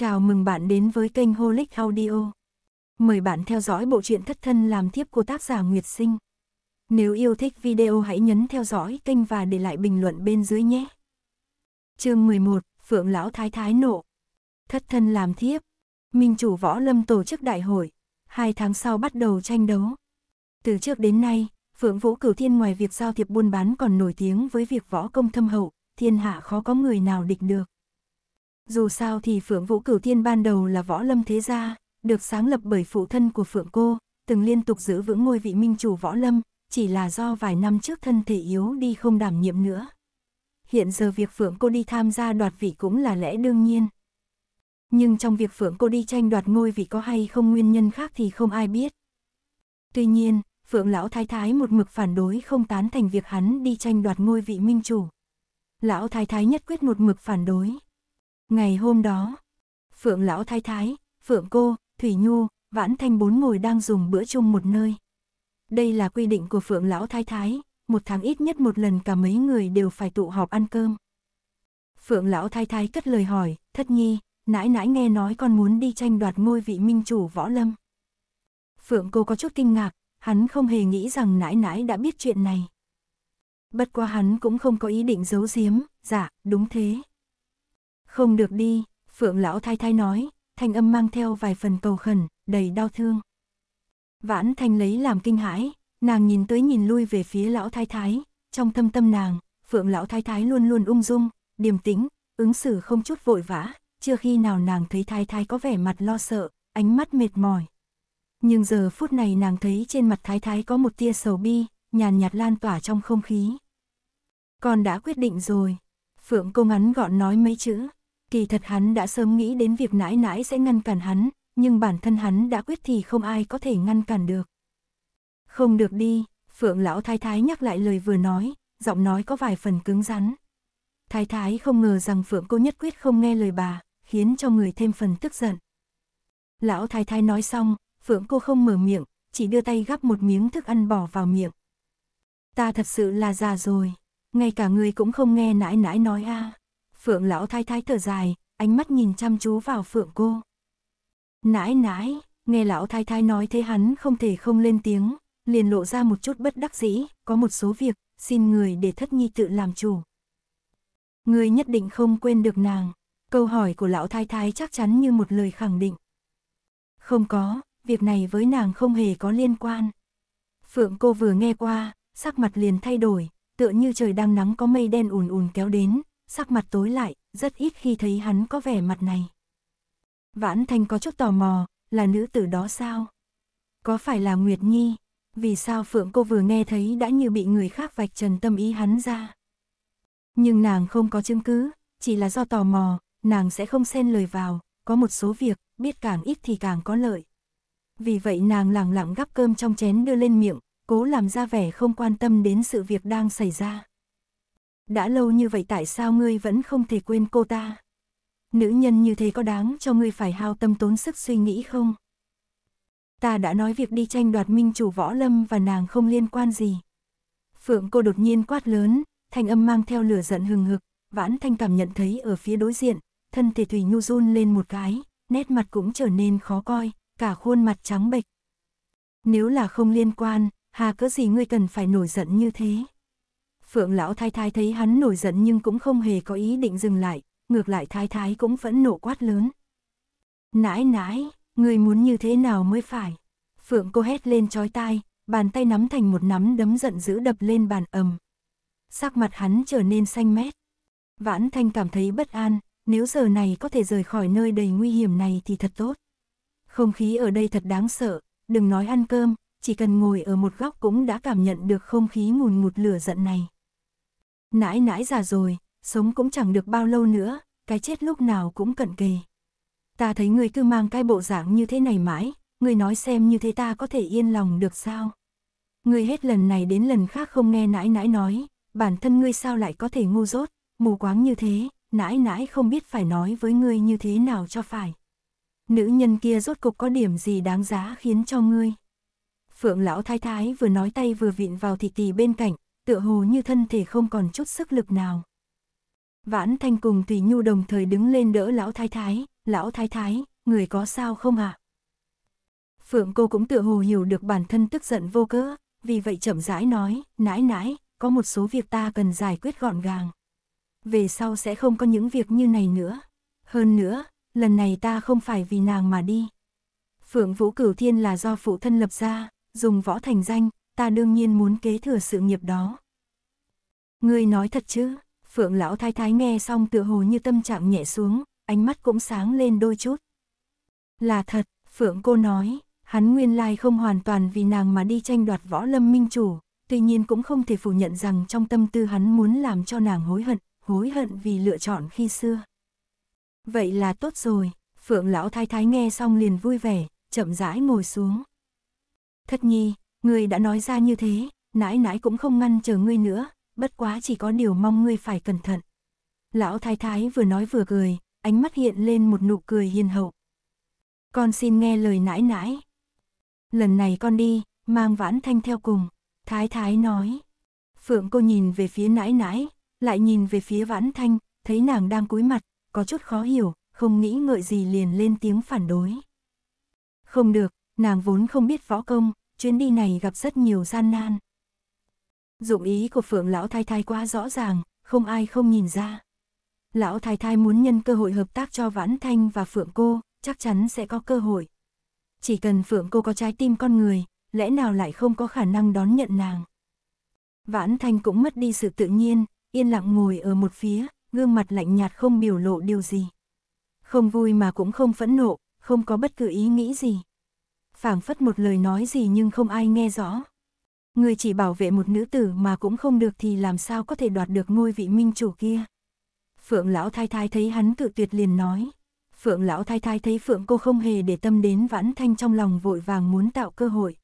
Chào mừng bạn đến với kênh Holic Audio. Mời bạn theo dõi bộ truyện thất thân làm thiếp của tác giả Nguyệt Sinh. Nếu yêu thích video hãy nhấn theo dõi kênh và để lại bình luận bên dưới nhé. chương 11, Phượng Lão Thái Thái Nộ. Thất thân làm thiếp. Minh chủ võ lâm tổ chức đại hội. Hai tháng sau bắt đầu tranh đấu. Từ trước đến nay, Phượng Vũ Cửu Thiên ngoài việc giao thiệp buôn bán còn nổi tiếng với việc võ công thâm hậu, thiên hạ khó có người nào địch được dù sao thì Phượng Vũ Cửu Thiên ban đầu là võ lâm thế gia, được sáng lập bởi phụ thân của Phượng Cô, từng liên tục giữ vững ngôi vị minh chủ võ lâm, chỉ là do vài năm trước thân thể yếu đi không đảm nhiệm nữa. Hiện giờ việc Phượng Cô đi tham gia đoạt vị cũng là lẽ đương nhiên. Nhưng trong việc Phượng Cô đi tranh đoạt ngôi vị có hay không nguyên nhân khác thì không ai biết. Tuy nhiên, Phượng Lão Thái Thái một mực phản đối không tán thành việc hắn đi tranh đoạt ngôi vị minh chủ. Lão Thái Thái nhất quyết một mực phản đối. Ngày hôm đó, Phượng Lão Thái Thái, Phượng Cô, Thủy Nhu, Vãn Thanh bốn ngồi đang dùng bữa chung một nơi. Đây là quy định của Phượng Lão Thái Thái, một tháng ít nhất một lần cả mấy người đều phải tụ họp ăn cơm. Phượng Lão Thái Thái cất lời hỏi, thất nhi, nãi nãi nghe nói con muốn đi tranh đoạt ngôi vị minh chủ võ lâm. Phượng cô có chút kinh ngạc, hắn không hề nghĩ rằng nãi nãi đã biết chuyện này. Bất quá hắn cũng không có ý định giấu giếm, dạ, đúng thế. Không được đi, Phượng lão thái thái nói, thanh âm mang theo vài phần cầu khẩn, đầy đau thương. Vãn thanh lấy làm kinh hãi, nàng nhìn tới nhìn lui về phía lão thái thái, trong thâm tâm nàng, Phượng lão thái thái luôn luôn ung dung, điềm tĩnh, ứng xử không chút vội vã, chưa khi nào nàng thấy thái thái có vẻ mặt lo sợ, ánh mắt mệt mỏi. Nhưng giờ phút này nàng thấy trên mặt thái thái có một tia sầu bi, nhàn nhạt lan tỏa trong không khí. Con đã quyết định rồi. Phượng cô ngắn gọn nói mấy chữ, Kỳ thật hắn đã sớm nghĩ đến việc nãi nãi sẽ ngăn cản hắn, nhưng bản thân hắn đã quyết thì không ai có thể ngăn cản được. Không được đi, Phượng lão thái thái nhắc lại lời vừa nói, giọng nói có vài phần cứng rắn. Thái thái không ngờ rằng Phượng cô nhất quyết không nghe lời bà, khiến cho người thêm phần tức giận. Lão thái thái nói xong, Phượng cô không mở miệng, chỉ đưa tay gắp một miếng thức ăn bỏ vào miệng. Ta thật sự là già rồi, ngay cả người cũng không nghe nãi nãi nói a. À. Phượng lão thái thái thở dài, ánh mắt nhìn chăm chú vào Phượng cô. Nãi nãi, nghe lão thái thái nói thế hắn không thể không lên tiếng, liền lộ ra một chút bất đắc dĩ, có một số việc, xin người để thất nhi tự làm chủ. Người nhất định không quên được nàng, câu hỏi của lão thái thái chắc chắn như một lời khẳng định. Không có, việc này với nàng không hề có liên quan. Phượng cô vừa nghe qua, sắc mặt liền thay đổi, tựa như trời đang nắng có mây đen ùn ùn kéo đến, sắc mặt tối lại, rất ít khi thấy hắn có vẻ mặt này. Vãn Thanh có chút tò mò, là nữ tử đó sao? Có phải là Nguyệt Nhi? Vì sao Phượng cô vừa nghe thấy đã như bị người khác vạch trần tâm ý hắn ra? Nhưng nàng không có chứng cứ, chỉ là do tò mò, nàng sẽ không xen lời vào, có một số việc, biết càng ít thì càng có lợi. Vì vậy nàng lẳng lặng gắp cơm trong chén đưa lên miệng, cố làm ra vẻ không quan tâm đến sự việc đang xảy ra đã lâu như vậy tại sao ngươi vẫn không thể quên cô ta? Nữ nhân như thế có đáng cho ngươi phải hao tâm tốn sức suy nghĩ không? Ta đã nói việc đi tranh đoạt minh chủ võ lâm và nàng không liên quan gì. Phượng cô đột nhiên quát lớn, thanh âm mang theo lửa giận hừng hực, vãn thanh cảm nhận thấy ở phía đối diện, thân thể Thủy Nhu run lên một cái, nét mặt cũng trở nên khó coi, cả khuôn mặt trắng bệch. Nếu là không liên quan, hà cớ gì ngươi cần phải nổi giận như thế? Phượng lão thái thái thấy hắn nổi giận nhưng cũng không hề có ý định dừng lại, ngược lại thái thái cũng phẫn nộ quát lớn. Nãi nãi, người muốn như thế nào mới phải? Phượng cô hét lên chói tai, bàn tay nắm thành một nắm đấm giận dữ đập lên bàn ầm. Sắc mặt hắn trở nên xanh mét. Vãn Thanh cảm thấy bất an, nếu giờ này có thể rời khỏi nơi đầy nguy hiểm này thì thật tốt. Không khí ở đây thật đáng sợ, đừng nói ăn cơm, chỉ cần ngồi ở một góc cũng đã cảm nhận được không khí ngùn ngụt lửa giận này. Nãi nãi già rồi, sống cũng chẳng được bao lâu nữa, cái chết lúc nào cũng cận kề. Ta thấy người cứ mang cái bộ dạng như thế này mãi, người nói xem như thế ta có thể yên lòng được sao? Người hết lần này đến lần khác không nghe nãi nãi nói, bản thân ngươi sao lại có thể ngu dốt, mù quáng như thế, nãi nãi không biết phải nói với ngươi như thế nào cho phải. Nữ nhân kia rốt cục có điểm gì đáng giá khiến cho ngươi. Phượng lão thái thái vừa nói tay vừa vịn vào thịt tì bên cạnh, tựa hồ như thân thể không còn chút sức lực nào. Vãn Thanh cùng Tùy Nhu đồng thời đứng lên đỡ lão thái thái, lão thái thái, người có sao không ạ? À? Phượng cô cũng tựa hồ hiểu được bản thân tức giận vô cớ, vì vậy chậm rãi nói, nãi nãi, có một số việc ta cần giải quyết gọn gàng. Về sau sẽ không có những việc như này nữa. Hơn nữa, lần này ta không phải vì nàng mà đi. Phượng Vũ Cửu Thiên là do phụ thân lập ra, dùng võ thành danh, ta đương nhiên muốn kế thừa sự nghiệp đó. Ngươi nói thật chứ? Phượng lão thái thái nghe xong tựa hồ như tâm trạng nhẹ xuống, ánh mắt cũng sáng lên đôi chút. Là thật, Phượng cô nói, hắn nguyên lai không hoàn toàn vì nàng mà đi tranh đoạt võ lâm minh chủ, tuy nhiên cũng không thể phủ nhận rằng trong tâm tư hắn muốn làm cho nàng hối hận, hối hận vì lựa chọn khi xưa. Vậy là tốt rồi, Phượng lão thái thái nghe xong liền vui vẻ, chậm rãi ngồi xuống. Thất nhi, ngươi đã nói ra như thế, nãi nãi cũng không ngăn chờ ngươi nữa, bất quá chỉ có điều mong ngươi phải cẩn thận. Lão thái thái vừa nói vừa cười, ánh mắt hiện lên một nụ cười hiền hậu. Con xin nghe lời nãi nãi. Lần này con đi, mang vãn thanh theo cùng, thái thái nói. Phượng cô nhìn về phía nãi nãi, lại nhìn về phía vãn thanh, thấy nàng đang cúi mặt, có chút khó hiểu, không nghĩ ngợi gì liền lên tiếng phản đối. Không được, nàng vốn không biết võ công, chuyến đi này gặp rất nhiều gian nan, Dụng ý của Phượng Lão Thái Thái quá rõ ràng, không ai không nhìn ra. Lão Thái Thái muốn nhân cơ hội hợp tác cho Vãn Thanh và Phượng Cô, chắc chắn sẽ có cơ hội. Chỉ cần Phượng Cô có trái tim con người, lẽ nào lại không có khả năng đón nhận nàng. Vãn Thanh cũng mất đi sự tự nhiên, yên lặng ngồi ở một phía, gương mặt lạnh nhạt không biểu lộ điều gì. Không vui mà cũng không phẫn nộ, không có bất cứ ý nghĩ gì. phảng phất một lời nói gì nhưng không ai nghe rõ. Người chỉ bảo vệ một nữ tử mà cũng không được thì làm sao có thể đoạt được ngôi vị minh chủ kia. Phượng lão thái thái thấy hắn tự tuyệt liền nói. Phượng lão thái thái thấy Phượng cô không hề để tâm đến vãn thanh trong lòng vội vàng muốn tạo cơ hội.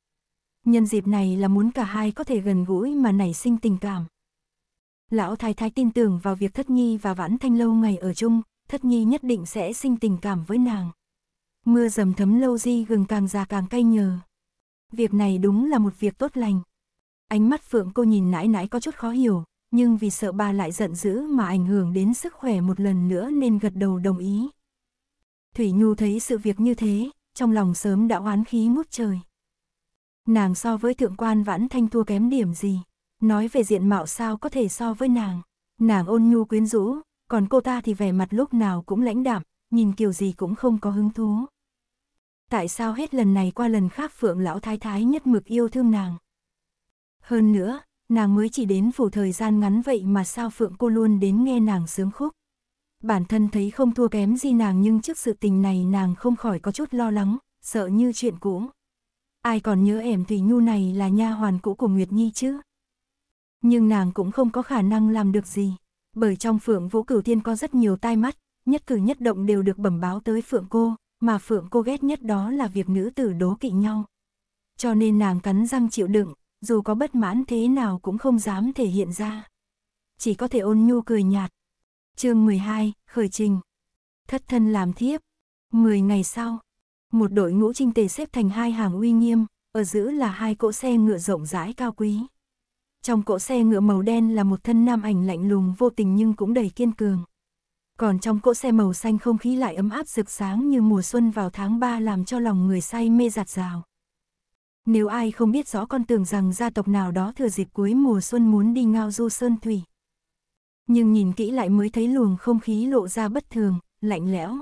Nhân dịp này là muốn cả hai có thể gần gũi mà nảy sinh tình cảm. Lão thái thái tin tưởng vào việc thất nhi và vãn thanh lâu ngày ở chung, thất nhi nhất định sẽ sinh tình cảm với nàng. Mưa dầm thấm lâu di gừng càng già càng cay nhờ. Việc này đúng là một việc tốt lành. Ánh mắt Phượng cô nhìn nãi nãi có chút khó hiểu, nhưng vì sợ bà lại giận dữ mà ảnh hưởng đến sức khỏe một lần nữa nên gật đầu đồng ý. Thủy Nhu thấy sự việc như thế, trong lòng sớm đã oán khí ngút trời. Nàng so với thượng quan vãn thanh thua kém điểm gì, nói về diện mạo sao có thể so với nàng. Nàng ôn nhu quyến rũ, còn cô ta thì vẻ mặt lúc nào cũng lãnh đạm, nhìn kiểu gì cũng không có hứng thú. Tại sao hết lần này qua lần khác Phượng Lão Thái Thái nhất mực yêu thương nàng? Hơn nữa, nàng mới chỉ đến phủ thời gian ngắn vậy mà sao Phượng cô luôn đến nghe nàng sướng khúc. Bản thân thấy không thua kém gì nàng nhưng trước sự tình này nàng không khỏi có chút lo lắng, sợ như chuyện cũ. Ai còn nhớ ẻm Thủy Nhu này là nha hoàn cũ của Nguyệt Nhi chứ? Nhưng nàng cũng không có khả năng làm được gì, bởi trong Phượng Vũ Cửu Thiên có rất nhiều tai mắt, nhất cử nhất động đều được bẩm báo tới Phượng cô, mà Phượng cô ghét nhất đó là việc nữ tử đố kỵ nhau. Cho nên nàng cắn răng chịu đựng, dù có bất mãn thế nào cũng không dám thể hiện ra. Chỉ có thể ôn nhu cười nhạt. chương 12, khởi trình. Thất thân làm thiếp. mười ngày sau, một đội ngũ trinh tề xếp thành hai hàng uy nghiêm, ở giữa là hai cỗ xe ngựa rộng rãi cao quý. Trong cỗ xe ngựa màu đen là một thân nam ảnh lạnh lùng vô tình nhưng cũng đầy kiên cường. Còn trong cỗ xe màu xanh không khí lại ấm áp rực sáng như mùa xuân vào tháng 3 làm cho lòng người say mê giạt rào. Nếu ai không biết rõ con tưởng rằng gia tộc nào đó thừa dịp cuối mùa xuân muốn đi ngao du sơn thủy. Nhưng nhìn kỹ lại mới thấy luồng không khí lộ ra bất thường, lạnh lẽo.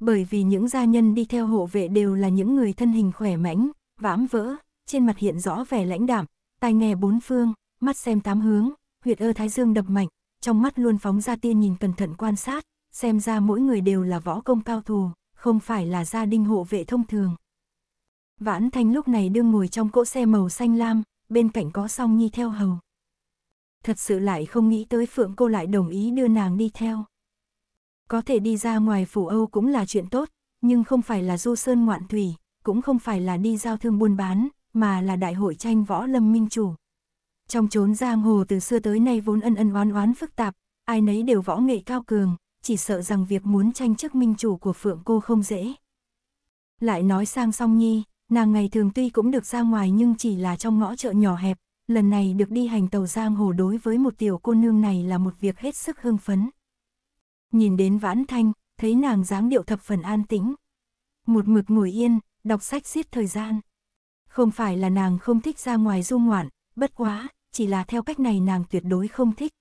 Bởi vì những gia nhân đi theo hộ vệ đều là những người thân hình khỏe mãnh, vãm vỡ, trên mặt hiện rõ vẻ lãnh đạm, tai nghe bốn phương, mắt xem tám hướng, huyệt ơ thái dương đập mạnh, trong mắt luôn phóng ra tia nhìn cẩn thận quan sát, xem ra mỗi người đều là võ công cao thủ, không phải là gia đình hộ vệ thông thường. Vãn Thanh lúc này đương ngồi trong cỗ xe màu xanh lam, bên cạnh có song nhi theo hầu. Thật sự lại không nghĩ tới Phượng cô lại đồng ý đưa nàng đi theo. Có thể đi ra ngoài phủ Âu cũng là chuyện tốt, nhưng không phải là du sơn ngoạn thủy, cũng không phải là đi giao thương buôn bán, mà là đại hội tranh võ lâm minh chủ. Trong chốn giang hồ từ xưa tới nay vốn ân ân oán oán phức tạp, ai nấy đều võ nghệ cao cường, chỉ sợ rằng việc muốn tranh chức minh chủ của Phượng cô không dễ. Lại nói sang song nhi, Nàng ngày thường tuy cũng được ra ngoài nhưng chỉ là trong ngõ chợ nhỏ hẹp, lần này được đi hành tàu giang hồ đối với một tiểu cô nương này là một việc hết sức hưng phấn. Nhìn đến vãn thanh, thấy nàng dáng điệu thập phần an tĩnh. Một mực ngồi yên, đọc sách giết thời gian. Không phải là nàng không thích ra ngoài du ngoạn, bất quá, chỉ là theo cách này nàng tuyệt đối không thích.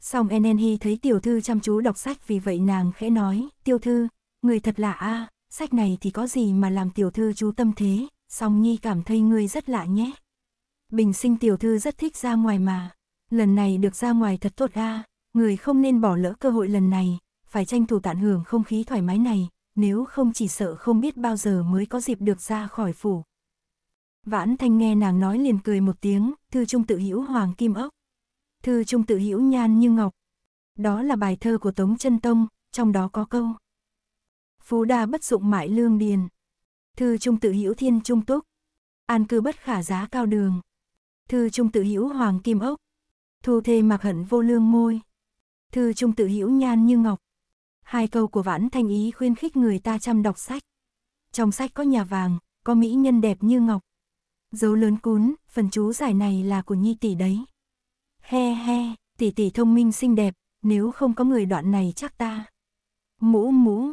Song Enenhi thấy tiểu thư chăm chú đọc sách vì vậy nàng khẽ nói, tiêu thư, người thật lạ a à, sách này thì có gì mà làm tiểu thư chú tâm thế, song Nhi cảm thấy ngươi rất lạ nhé. Bình sinh tiểu thư rất thích ra ngoài mà, lần này được ra ngoài thật tốt a, người không nên bỏ lỡ cơ hội lần này, phải tranh thủ tận hưởng không khí thoải mái này, nếu không chỉ sợ không biết bao giờ mới có dịp được ra khỏi phủ. Vãn Thanh nghe nàng nói liền cười một tiếng, thư trung tự hữu hoàng kim ốc. Thư trung tự hữu nhan như ngọc. Đó là bài thơ của Tống Chân Tông, trong đó có câu phú đa bất dụng mãi lương điền. Thư trung tự hữu thiên trung túc. An cư bất khả giá cao đường. Thư trung tự hữu hoàng kim ốc. Thu thê mặc hận vô lương môi. Thư trung tự hữu nhan như ngọc. Hai câu của vãn thanh ý khuyên khích người ta chăm đọc sách. Trong sách có nhà vàng, có mỹ nhân đẹp như ngọc. Dấu lớn cún, phần chú giải này là của nhi tỷ đấy. He he, tỷ tỷ thông minh xinh đẹp, nếu không có người đoạn này chắc ta. Mũ mũ.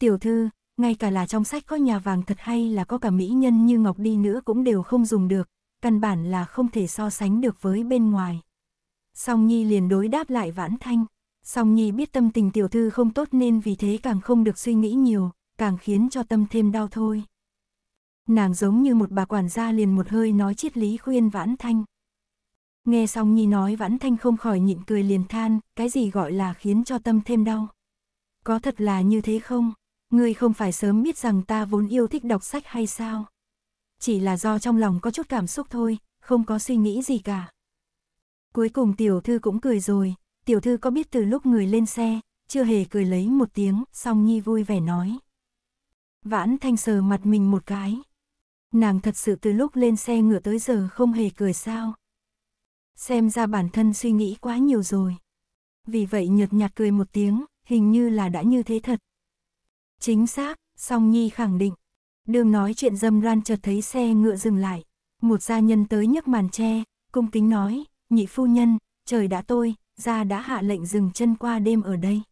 Tiểu thư, ngay cả là trong sách có nhà vàng thật hay là có cả mỹ nhân như ngọc đi nữa cũng đều không dùng được, căn bản là không thể so sánh được với bên ngoài. Song Nhi liền đối đáp lại vãn thanh. Song Nhi biết tâm tình tiểu thư không tốt nên vì thế càng không được suy nghĩ nhiều, càng khiến cho tâm thêm đau thôi. Nàng giống như một bà quản gia liền một hơi nói triết lý khuyên vãn thanh. Nghe Song Nhi nói vãn thanh không khỏi nhịn cười liền than, cái gì gọi là khiến cho tâm thêm đau. Có thật là như thế không? ngươi không phải sớm biết rằng ta vốn yêu thích đọc sách hay sao? Chỉ là do trong lòng có chút cảm xúc thôi, không có suy nghĩ gì cả. Cuối cùng tiểu thư cũng cười rồi, tiểu thư có biết từ lúc người lên xe, chưa hề cười lấy một tiếng, song Nhi vui vẻ nói. Vãn thanh sờ mặt mình một cái. Nàng thật sự từ lúc lên xe ngựa tới giờ không hề cười sao. Xem ra bản thân suy nghĩ quá nhiều rồi. Vì vậy nhợt nhạt cười một tiếng, hình như là đã như thế thật. Chính xác, song Nhi khẳng định. Đường nói chuyện dâm loan chợt thấy xe ngựa dừng lại. Một gia nhân tới nhấc màn tre, cung kính nói, nhị phu nhân, trời đã tôi, gia đã hạ lệnh dừng chân qua đêm ở đây.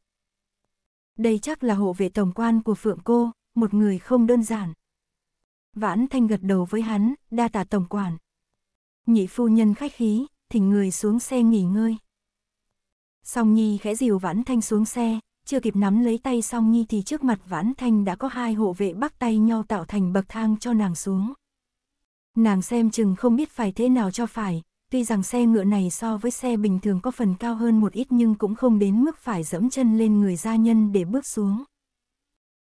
Đây chắc là hộ vệ tổng quan của Phượng Cô, một người không đơn giản. Vãn Thanh gật đầu với hắn, đa tả tổng quản. Nhị phu nhân khách khí, thỉnh người xuống xe nghỉ ngơi. Song Nhi khẽ dìu Vãn Thanh xuống xe, chưa kịp nắm lấy tay song nhi thì trước mặt vãn thanh đã có hai hộ vệ bắt tay nhau tạo thành bậc thang cho nàng xuống. Nàng xem chừng không biết phải thế nào cho phải, tuy rằng xe ngựa này so với xe bình thường có phần cao hơn một ít nhưng cũng không đến mức phải dẫm chân lên người gia nhân để bước xuống.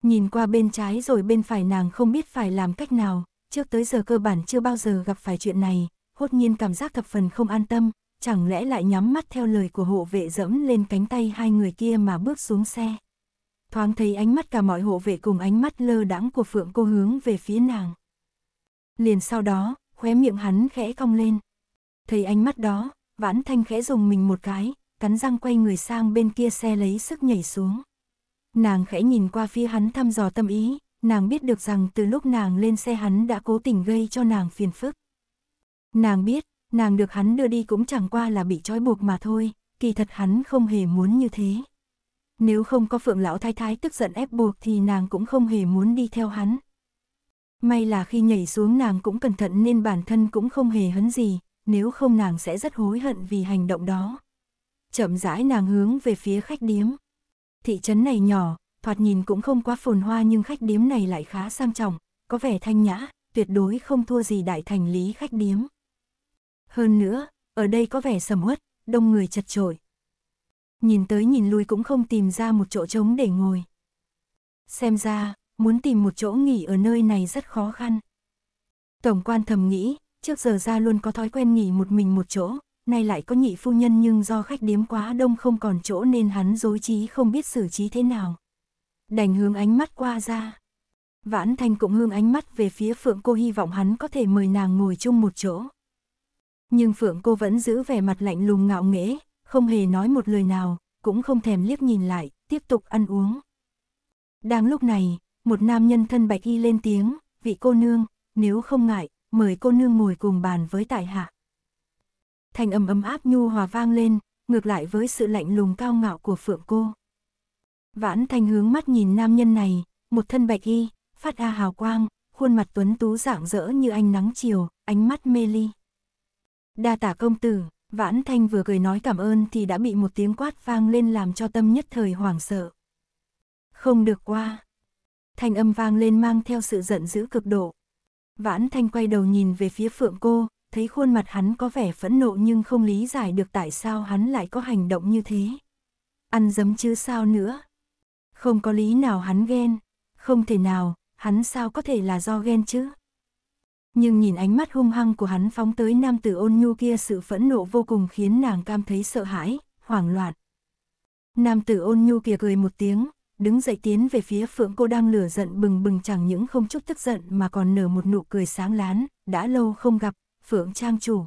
Nhìn qua bên trái rồi bên phải nàng không biết phải làm cách nào, trước tới giờ cơ bản chưa bao giờ gặp phải chuyện này, hốt nhiên cảm giác thập phần không an tâm, chẳng lẽ lại nhắm mắt theo lời của hộ vệ dẫm lên cánh tay hai người kia mà bước xuống xe. Thoáng thấy ánh mắt cả mọi hộ vệ cùng ánh mắt lơ đãng của Phượng cô hướng về phía nàng. Liền sau đó, khóe miệng hắn khẽ cong lên. Thấy ánh mắt đó, vãn thanh khẽ dùng mình một cái, cắn răng quay người sang bên kia xe lấy sức nhảy xuống. Nàng khẽ nhìn qua phía hắn thăm dò tâm ý, nàng biết được rằng từ lúc nàng lên xe hắn đã cố tình gây cho nàng phiền phức. Nàng biết, nàng được hắn đưa đi cũng chẳng qua là bị trói buộc mà thôi, kỳ thật hắn không hề muốn như thế. Nếu không có phượng lão thái thái tức giận ép buộc thì nàng cũng không hề muốn đi theo hắn. May là khi nhảy xuống nàng cũng cẩn thận nên bản thân cũng không hề hấn gì, nếu không nàng sẽ rất hối hận vì hành động đó. Chậm rãi nàng hướng về phía khách điếm. Thị trấn này nhỏ, thoạt nhìn cũng không quá phồn hoa nhưng khách điếm này lại khá sang trọng, có vẻ thanh nhã, tuyệt đối không thua gì đại thành lý khách điếm. Hơn nữa, ở đây có vẻ sầm uất, đông người chật chội. Nhìn tới nhìn lui cũng không tìm ra một chỗ trống để ngồi. Xem ra, muốn tìm một chỗ nghỉ ở nơi này rất khó khăn. Tổng quan thầm nghĩ, trước giờ ra luôn có thói quen nghỉ một mình một chỗ, nay lại có nhị phu nhân nhưng do khách điếm quá đông không còn chỗ nên hắn dối trí không biết xử trí thế nào. Đành hướng ánh mắt qua ra. Vãn Thanh cũng hướng ánh mắt về phía Phượng cô hy vọng hắn có thể mời nàng ngồi chung một chỗ nhưng Phượng cô vẫn giữ vẻ mặt lạnh lùng ngạo nghễ, không hề nói một lời nào, cũng không thèm liếc nhìn lại, tiếp tục ăn uống. Đang lúc này, một nam nhân thân bạch y lên tiếng, vị cô nương, nếu không ngại, mời cô nương ngồi cùng bàn với tại hạ. Thành âm ấm áp nhu hòa vang lên, ngược lại với sự lạnh lùng cao ngạo của Phượng cô. Vãn Thành hướng mắt nhìn nam nhân này, một thân bạch y, phát a hào quang, khuôn mặt tuấn tú rạng rỡ như ánh nắng chiều, ánh mắt mê ly. Đa tả công tử, Vãn Thanh vừa cười nói cảm ơn thì đã bị một tiếng quát vang lên làm cho tâm nhất thời hoảng sợ. Không được qua. Thanh âm vang lên mang theo sự giận dữ cực độ. Vãn Thanh quay đầu nhìn về phía phượng cô, thấy khuôn mặt hắn có vẻ phẫn nộ nhưng không lý giải được tại sao hắn lại có hành động như thế. Ăn dấm chứ sao nữa. Không có lý nào hắn ghen. Không thể nào, hắn sao có thể là do ghen chứ nhưng nhìn ánh mắt hung hăng của hắn phóng tới nam tử ôn nhu kia sự phẫn nộ vô cùng khiến nàng cam thấy sợ hãi, hoảng loạn. Nam tử ôn nhu kia cười một tiếng, đứng dậy tiến về phía phượng cô đang lửa giận bừng bừng chẳng những không chút tức giận mà còn nở một nụ cười sáng lán, đã lâu không gặp, phượng trang chủ.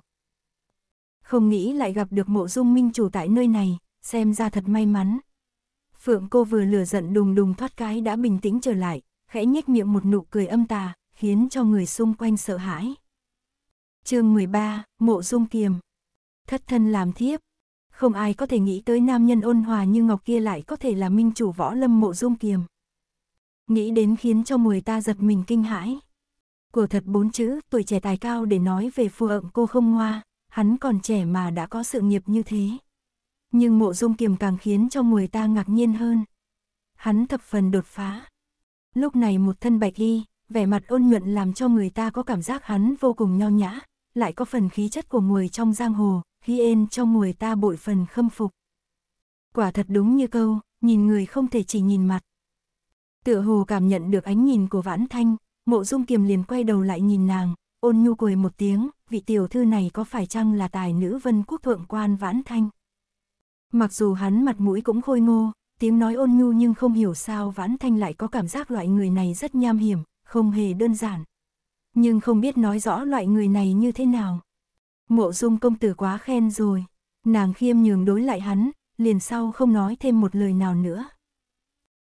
Không nghĩ lại gặp được mộ dung minh chủ tại nơi này, xem ra thật may mắn. Phượng cô vừa lửa giận đùng đùng thoát cái đã bình tĩnh trở lại, khẽ nhếch miệng một nụ cười âm tà, khiến cho người xung quanh sợ hãi. chương 13, Mộ Dung Kiềm Thất thân làm thiếp Không ai có thể nghĩ tới nam nhân ôn hòa như Ngọc kia lại có thể là minh chủ võ lâm Mộ Dung Kiềm. Nghĩ đến khiến cho mùi ta giật mình kinh hãi. Của thật bốn chữ, tuổi trẻ tài cao để nói về phù ợm cô không ngoa, hắn còn trẻ mà đã có sự nghiệp như thế. Nhưng mộ dung kiềm càng khiến cho người ta ngạc nhiên hơn. Hắn thập phần đột phá. Lúc này một thân bạch y, vẻ mặt ôn nhuận làm cho người ta có cảm giác hắn vô cùng nho nhã, lại có phần khí chất của người trong giang hồ, khi ên trong người ta bội phần khâm phục. Quả thật đúng như câu, nhìn người không thể chỉ nhìn mặt. Tựa hồ cảm nhận được ánh nhìn của vãn thanh, mộ dung kiềm liền quay đầu lại nhìn nàng, ôn nhu cười một tiếng, vị tiểu thư này có phải chăng là tài nữ vân quốc thượng quan vãn thanh? Mặc dù hắn mặt mũi cũng khôi ngô, tiếng nói ôn nhu nhưng không hiểu sao vãn thanh lại có cảm giác loại người này rất nham hiểm, không hề đơn giản. Nhưng không biết nói rõ loại người này như thế nào. Mộ dung công tử quá khen rồi, nàng khiêm nhường đối lại hắn, liền sau không nói thêm một lời nào nữa.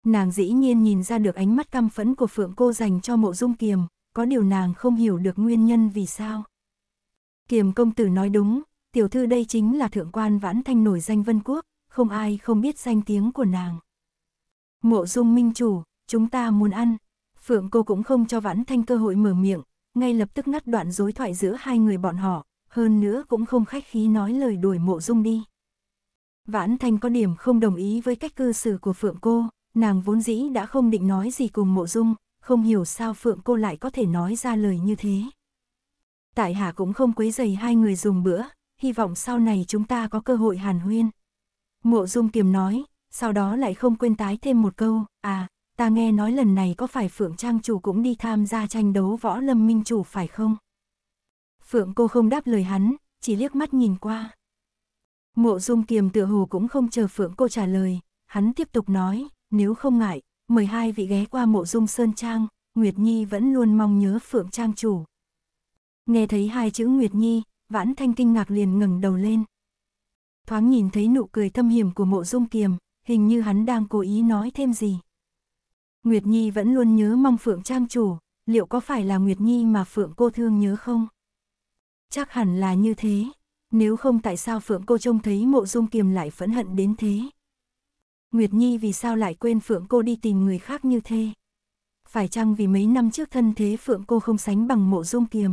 Nàng dĩ nhiên nhìn ra được ánh mắt căm phẫn của Phượng cô dành cho mộ dung kiềm, có điều nàng không hiểu được nguyên nhân vì sao. Kiềm công tử nói đúng, tiểu thư đây chính là thượng quan vãn thanh nổi danh vân quốc, không ai không biết danh tiếng của nàng. Mộ dung minh chủ, chúng ta muốn ăn, Phượng cô cũng không cho Vãn Thanh cơ hội mở miệng, ngay lập tức ngắt đoạn đối thoại giữa hai người bọn họ, hơn nữa cũng không khách khí nói lời đuổi mộ dung đi. Vãn Thanh có điểm không đồng ý với cách cư xử của Phượng cô, nàng vốn dĩ đã không định nói gì cùng mộ dung, không hiểu sao Phượng cô lại có thể nói ra lời như thế. Tại hạ cũng không quấy dày hai người dùng bữa, hy vọng sau này chúng ta có cơ hội hàn huyên. Mộ dung kiềm nói, sau đó lại không quên tái thêm một câu, à, ta nghe nói lần này có phải Phượng Trang chủ cũng đi tham gia tranh đấu võ lâm minh chủ phải không? Phượng cô không đáp lời hắn, chỉ liếc mắt nhìn qua. Mộ dung kiềm tựa hồ cũng không chờ Phượng cô trả lời, hắn tiếp tục nói, nếu không ngại, mời hai vị ghé qua mộ dung Sơn Trang, Nguyệt Nhi vẫn luôn mong nhớ Phượng Trang chủ. Nghe thấy hai chữ Nguyệt Nhi, vãn thanh kinh ngạc liền ngẩng đầu lên. Thoáng nhìn thấy nụ cười thâm hiểm của mộ dung kiềm, hình như hắn đang cố ý nói thêm gì. Nguyệt Nhi vẫn luôn nhớ mong Phượng Trang chủ, liệu có phải là Nguyệt Nhi mà Phượng cô thương nhớ không? Chắc hẳn là như thế, nếu không tại sao Phượng cô trông thấy mộ dung kiềm lại phẫn hận đến thế? Nguyệt Nhi vì sao lại quên Phượng cô đi tìm người khác như thế? Phải chăng vì mấy năm trước thân thế Phượng cô không sánh bằng mộ dung kiềm?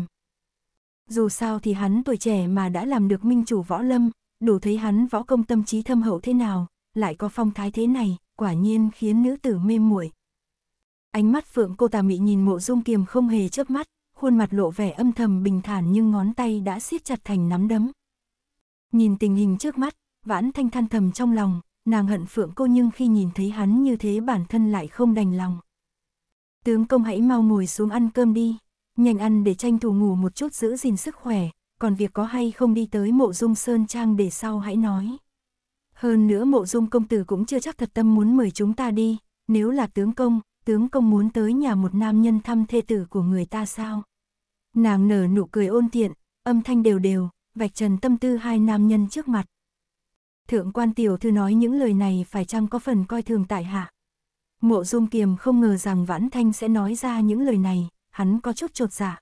Dù sao thì hắn tuổi trẻ mà đã làm được minh chủ võ lâm, đủ thấy hắn võ công tâm trí thâm hậu thế nào, lại có phong thái thế này, quả nhiên khiến nữ tử mê muội. Ánh mắt phượng cô tà mị nhìn mộ dung kiềm không hề chớp mắt, khuôn mặt lộ vẻ âm thầm bình thản nhưng ngón tay đã siết chặt thành nắm đấm. Nhìn tình hình trước mắt, vãn thanh than thầm trong lòng, nàng hận phượng cô nhưng khi nhìn thấy hắn như thế bản thân lại không đành lòng. Tướng công hãy mau ngồi xuống ăn cơm đi, nhanh ăn để tranh thủ ngủ một chút giữ gìn sức khỏe, còn việc có hay không đi tới mộ dung sơn trang để sau hãy nói. Hơn nữa mộ dung công tử cũng chưa chắc thật tâm muốn mời chúng ta đi, nếu là tướng công, tướng công muốn tới nhà một nam nhân thăm thê tử của người ta sao? Nàng nở nụ cười ôn tiện, âm thanh đều đều, vạch trần tâm tư hai nam nhân trước mặt. Thượng quan tiểu thư nói những lời này phải chăng có phần coi thường tại hạ. Mộ dung kiềm không ngờ rằng vãn thanh sẽ nói ra những lời này, hắn có chút trột dạ.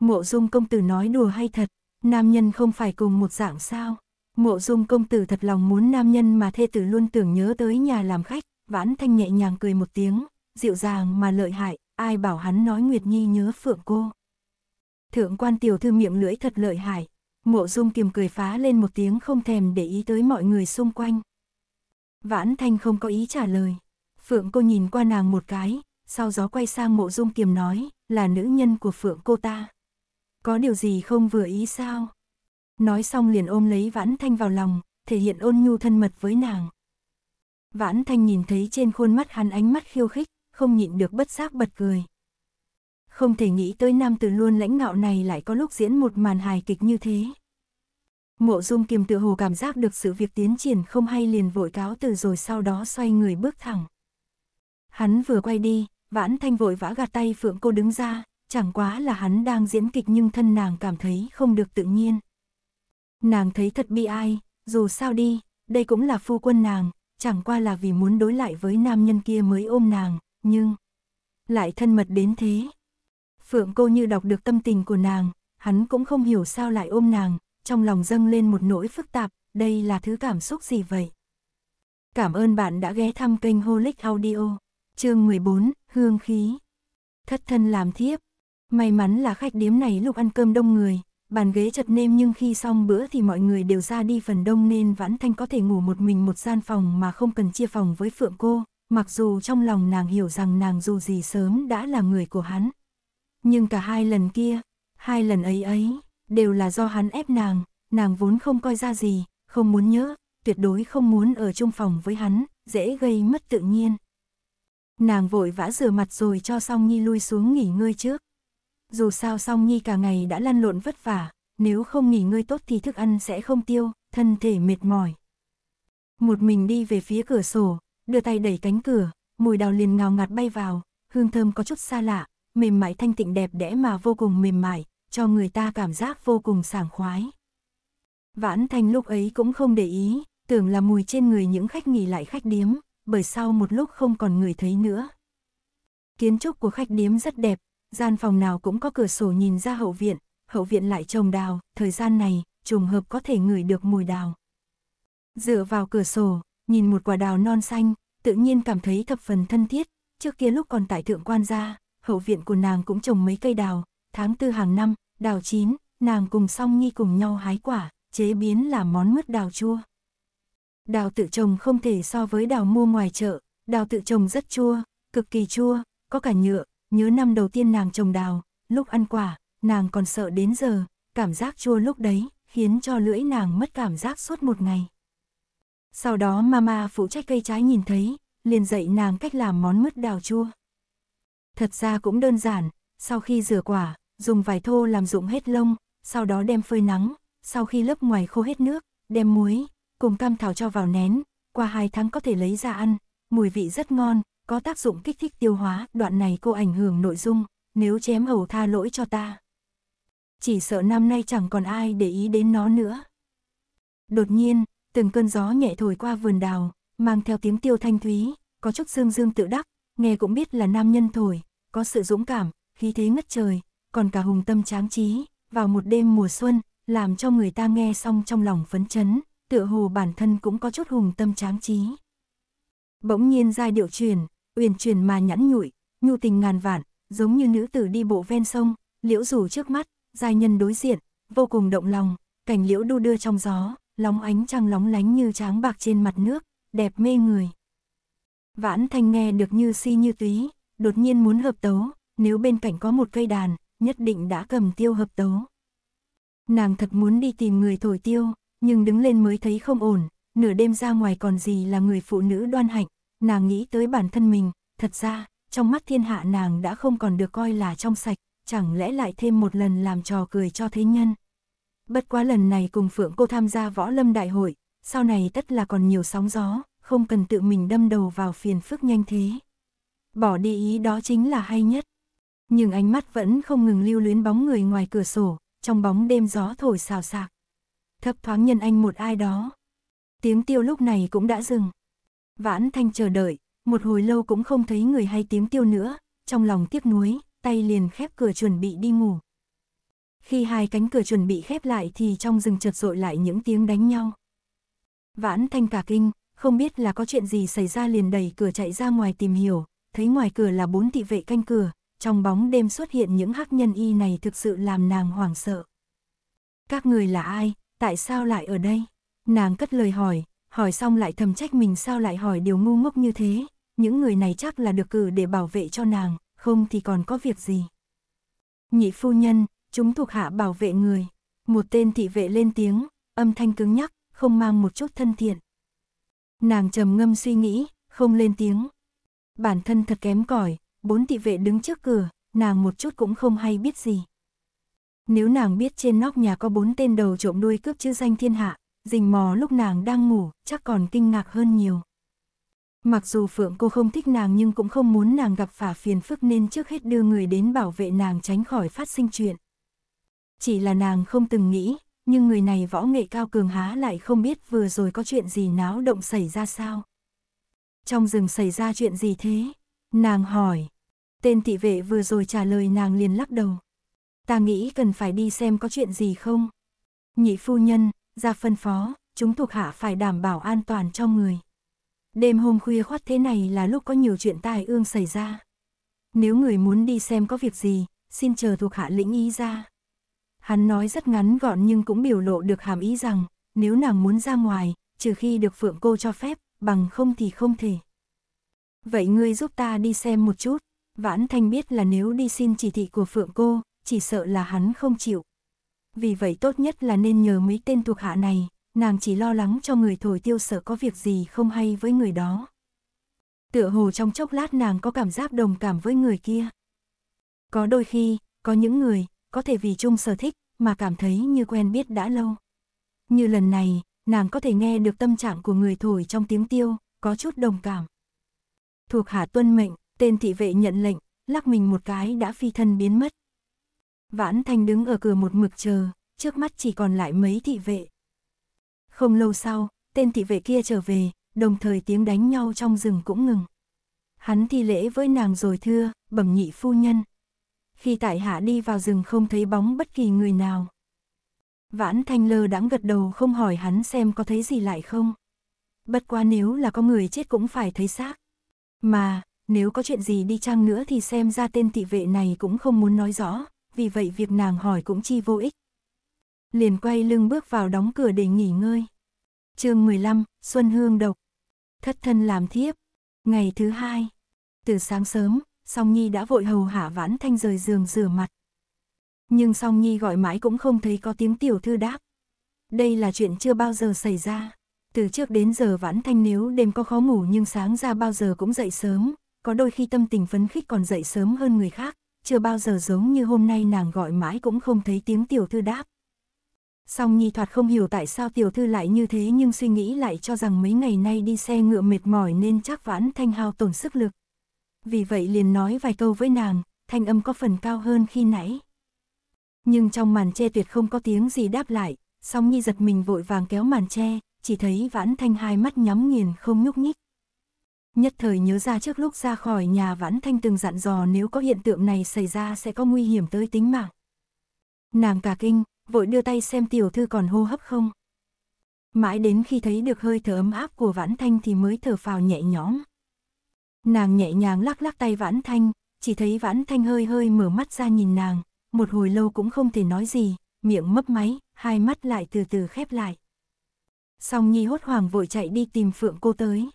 Mộ dung công tử nói đùa hay thật, nam nhân không phải cùng một dạng sao. Mộ dung công tử thật lòng muốn nam nhân mà thê tử luôn tưởng nhớ tới nhà làm khách, vãn thanh nhẹ nhàng cười một tiếng, dịu dàng mà lợi hại, ai bảo hắn nói Nguyệt Nhi nhớ phượng cô. Thượng quan tiểu thư miệng lưỡi thật lợi hại, mộ dung kiềm cười phá lên một tiếng không thèm để ý tới mọi người xung quanh. Vãn thanh không có ý trả lời, phượng cô nhìn qua nàng một cái, sau gió quay sang mộ dung kiềm nói, là nữ nhân của phượng cô ta. Có điều gì không vừa ý sao? Nói xong liền ôm lấy vãn thanh vào lòng, thể hiện ôn nhu thân mật với nàng. Vãn thanh nhìn thấy trên khuôn mắt hắn ánh mắt khiêu khích, không nhịn được bất giác bật cười. Không thể nghĩ tới nam từ luôn lãnh ngạo này lại có lúc diễn một màn hài kịch như thế. Mộ dung kiềm tự hồ cảm giác được sự việc tiến triển không hay liền vội cáo từ rồi sau đó xoay người bước thẳng. Hắn vừa quay đi, vãn thanh vội vã gạt tay phượng cô đứng ra, chẳng quá là hắn đang diễn kịch nhưng thân nàng cảm thấy không được tự nhiên. Nàng thấy thật bi ai, dù sao đi, đây cũng là phu quân nàng, chẳng qua là vì muốn đối lại với nam nhân kia mới ôm nàng, nhưng lại thân mật đến thế. Phượng cô như đọc được tâm tình của nàng, hắn cũng không hiểu sao lại ôm nàng, trong lòng dâng lên một nỗi phức tạp, đây là thứ cảm xúc gì vậy? Cảm ơn bạn đã ghé thăm kênh Holic Audio, chương 14, Hương Khí. Thất thân làm thiếp, may mắn là khách điếm này lúc ăn cơm đông người, bàn ghế chật nêm nhưng khi xong bữa thì mọi người đều ra đi phần đông nên Vãn Thanh có thể ngủ một mình một gian phòng mà không cần chia phòng với Phượng cô, mặc dù trong lòng nàng hiểu rằng nàng dù gì sớm đã là người của hắn. Nhưng cả hai lần kia, hai lần ấy ấy, đều là do hắn ép nàng, nàng vốn không coi ra gì, không muốn nhớ, tuyệt đối không muốn ở chung phòng với hắn, dễ gây mất tự nhiên. Nàng vội vã rửa mặt rồi cho Song Nhi lui xuống nghỉ ngơi trước. Dù sao Song Nhi cả ngày đã lăn lộn vất vả, nếu không nghỉ ngơi tốt thì thức ăn sẽ không tiêu, thân thể mệt mỏi. Một mình đi về phía cửa sổ, đưa tay đẩy cánh cửa, mùi đào liền ngào ngạt bay vào, hương thơm có chút xa lạ, mềm mại thanh tịnh đẹp đẽ mà vô cùng mềm mại, cho người ta cảm giác vô cùng sảng khoái. Vãn Thanh lúc ấy cũng không để ý, tưởng là mùi trên người những khách nghỉ lại khách điếm, bởi sau một lúc không còn người thấy nữa. Kiến trúc của khách điếm rất đẹp, gian phòng nào cũng có cửa sổ nhìn ra hậu viện, hậu viện lại trồng đào, thời gian này, trùng hợp có thể ngửi được mùi đào. Dựa vào cửa sổ, nhìn một quả đào non xanh, tự nhiên cảm thấy thập phần thân thiết, trước kia lúc còn tại thượng quan gia, hậu viện của nàng cũng trồng mấy cây đào, tháng tư hàng năm, đào chín, nàng cùng song nghi cùng nhau hái quả, chế biến làm món mứt đào chua. Đào tự trồng không thể so với đào mua ngoài chợ, đào tự trồng rất chua, cực kỳ chua, có cả nhựa, nhớ năm đầu tiên nàng trồng đào, lúc ăn quả, nàng còn sợ đến giờ, cảm giác chua lúc đấy, khiến cho lưỡi nàng mất cảm giác suốt một ngày. Sau đó mama phụ trách cây trái nhìn thấy, liền dạy nàng cách làm món mứt đào chua. Thật ra cũng đơn giản, sau khi rửa quả, dùng vải thô làm dụng hết lông, sau đó đem phơi nắng, sau khi lớp ngoài khô hết nước, đem muối, cùng cam thảo cho vào nén, qua hai tháng có thể lấy ra ăn, mùi vị rất ngon, có tác dụng kích thích tiêu hóa, đoạn này cô ảnh hưởng nội dung, nếu chém hầu tha lỗi cho ta. Chỉ sợ năm nay chẳng còn ai để ý đến nó nữa. Đột nhiên, từng cơn gió nhẹ thổi qua vườn đào, mang theo tiếng tiêu thanh thúy, có chút dương dương tự đắc, nghe cũng biết là nam nhân thổi, có sự dũng cảm, khí thế ngất trời, còn cả hùng tâm tráng trí, vào một đêm mùa xuân, làm cho người ta nghe xong trong lòng phấn chấn, tựa hồ bản thân cũng có chút hùng tâm tráng trí. Bỗng nhiên giai điệu truyền, uyển truyền mà nhẵn nhụi, nhu tình ngàn vạn, giống như nữ tử đi bộ ven sông, liễu rủ trước mắt, giai nhân đối diện, vô cùng động lòng, cảnh liễu đu đưa trong gió, lóng ánh trăng lóng lánh như tráng bạc trên mặt nước, đẹp mê người. Vãn thanh nghe được như si như túy, đột nhiên muốn hợp tấu, nếu bên cạnh có một cây đàn, nhất định đã cầm tiêu hợp tấu. Nàng thật muốn đi tìm người thổi tiêu, nhưng đứng lên mới thấy không ổn, nửa đêm ra ngoài còn gì là người phụ nữ đoan hạnh, nàng nghĩ tới bản thân mình, thật ra, trong mắt thiên hạ nàng đã không còn được coi là trong sạch, chẳng lẽ lại thêm một lần làm trò cười cho thế nhân. Bất quá lần này cùng Phượng cô tham gia võ lâm đại hội, sau này tất là còn nhiều sóng gió, không cần tự mình đâm đầu vào phiền phức nhanh thế. Bỏ đi ý đó chính là hay nhất. Nhưng ánh mắt vẫn không ngừng lưu luyến bóng người ngoài cửa sổ, trong bóng đêm gió thổi xào xạc. Thấp thoáng nhân anh một ai đó. Tiếng tiêu lúc này cũng đã dừng. Vãn thanh chờ đợi, một hồi lâu cũng không thấy người hay tiếng tiêu nữa, trong lòng tiếc nuối, tay liền khép cửa chuẩn bị đi ngủ. Khi hai cánh cửa chuẩn bị khép lại thì trong rừng chợt rội lại những tiếng đánh nhau. Vãn thanh cả kinh, không biết là có chuyện gì xảy ra liền đẩy cửa chạy ra ngoài tìm hiểu, thấy ngoài cửa là bốn thị vệ canh cửa, trong bóng đêm xuất hiện những hắc nhân y này thực sự làm nàng hoảng sợ. Các người là ai, tại sao lại ở đây? Nàng cất lời hỏi, hỏi xong lại thầm trách mình sao lại hỏi điều ngu ngốc như thế, những người này chắc là được cử để bảo vệ cho nàng, không thì còn có việc gì. Nhị phu nhân, chúng thuộc hạ bảo vệ người. Một tên thị vệ lên tiếng, âm thanh cứng nhắc, không mang một chút thân thiện. Nàng trầm ngâm suy nghĩ, không lên tiếng. Bản thân thật kém cỏi, bốn thị vệ đứng trước cửa, nàng một chút cũng không hay biết gì. Nếu nàng biết trên nóc nhà có bốn tên đầu trộm đuôi cướp chữ danh thiên hạ, rình mò lúc nàng đang ngủ, chắc còn kinh ngạc hơn nhiều. Mặc dù Phượng cô không thích nàng nhưng cũng không muốn nàng gặp phải phiền phức nên trước hết đưa người đến bảo vệ nàng tránh khỏi phát sinh chuyện. Chỉ là nàng không từng nghĩ, nhưng người này võ nghệ cao cường há lại không biết vừa rồi có chuyện gì náo động xảy ra sao. Trong rừng xảy ra chuyện gì thế? Nàng hỏi. Tên thị vệ vừa rồi trả lời nàng liền lắc đầu. Ta nghĩ cần phải đi xem có chuyện gì không? Nhị phu nhân, ra phân phó, chúng thuộc hạ phải đảm bảo an toàn cho người. Đêm hôm khuya khoát thế này là lúc có nhiều chuyện tai ương xảy ra. Nếu người muốn đi xem có việc gì, xin chờ thuộc hạ lĩnh ý ra. Hắn nói rất ngắn gọn nhưng cũng biểu lộ được hàm ý rằng, nếu nàng muốn ra ngoài, trừ khi được Phượng cô cho phép, bằng không thì không thể. Vậy ngươi giúp ta đi xem một chút, Vãn Thanh biết là nếu đi xin chỉ thị của Phượng cô, chỉ sợ là hắn không chịu. Vì vậy tốt nhất là nên nhờ mấy tên thuộc hạ này, nàng chỉ lo lắng cho người thổi tiêu sợ có việc gì không hay với người đó. Tựa hồ trong chốc lát nàng có cảm giác đồng cảm với người kia. Có đôi khi, có những người, có thể vì chung sở thích, mà cảm thấy như quen biết đã lâu. Như lần này, nàng có thể nghe được tâm trạng của người thổi trong tiếng tiêu, có chút đồng cảm. Thuộc hạ tuân mệnh, tên thị vệ nhận lệnh, lắc mình một cái đã phi thân biến mất. Vãn Thanh đứng ở cửa một mực chờ, trước mắt chỉ còn lại mấy thị vệ. Không lâu sau, tên thị vệ kia trở về, đồng thời tiếng đánh nhau trong rừng cũng ngừng. Hắn thi lễ với nàng rồi thưa, bẩm nhị phu nhân, khi tại hạ đi vào rừng không thấy bóng bất kỳ người nào. Vãn Thanh lơ đãng gật đầu không hỏi hắn xem có thấy gì lại không. Bất quá nếu là có người chết cũng phải thấy xác. Mà, nếu có chuyện gì đi chăng nữa thì xem ra tên thị vệ này cũng không muốn nói rõ, vì vậy việc nàng hỏi cũng chi vô ích. Liền quay lưng bước vào đóng cửa để nghỉ ngơi. chương 15, Xuân Hương Độc. Thất thân làm thiếp. Ngày thứ hai. Từ sáng sớm, Song Nhi đã vội hầu hạ Vãn Thanh rời giường rửa mặt. Nhưng Song Nhi gọi mãi cũng không thấy có tiếng tiểu thư đáp. Đây là chuyện chưa bao giờ xảy ra. Từ trước đến giờ Vãn Thanh nếu đêm có khó ngủ nhưng sáng ra bao giờ cũng dậy sớm, có đôi khi tâm tình phấn khích còn dậy sớm hơn người khác, chưa bao giờ giống như hôm nay nàng gọi mãi cũng không thấy tiếng tiểu thư đáp. Song Nhi thoạt không hiểu tại sao tiểu thư lại như thế nhưng suy nghĩ lại cho rằng mấy ngày nay đi xe ngựa mệt mỏi nên chắc Vãn Thanh hao tổn sức lực, vì vậy liền nói vài câu với nàng, thanh âm có phần cao hơn khi nãy. Nhưng trong màn che tuyệt không có tiếng gì đáp lại, song Nhi giật mình vội vàng kéo màn che, chỉ thấy Vãn Thanh hai mắt nhắm nghiền không nhúc nhích. Nhất thời nhớ ra trước lúc ra khỏi nhà Vãn Thanh từng dặn dò nếu có hiện tượng này xảy ra sẽ có nguy hiểm tới tính mạng. Nàng cả kinh, vội đưa tay xem tiểu thư còn hô hấp không. Mãi đến khi thấy được hơi thở ấm áp của Vãn Thanh thì mới thở phào nhẹ nhõm. Nàng nhẹ nhàng lắc lắc tay Vãn Thanh, chỉ thấy Vãn Thanh hơi hơi mở mắt ra nhìn nàng, một hồi lâu cũng không thể nói gì, miệng mấp máy, hai mắt lại từ từ khép lại. Song Nhi hốt hoảng vội chạy đi tìm Phượng cô tới.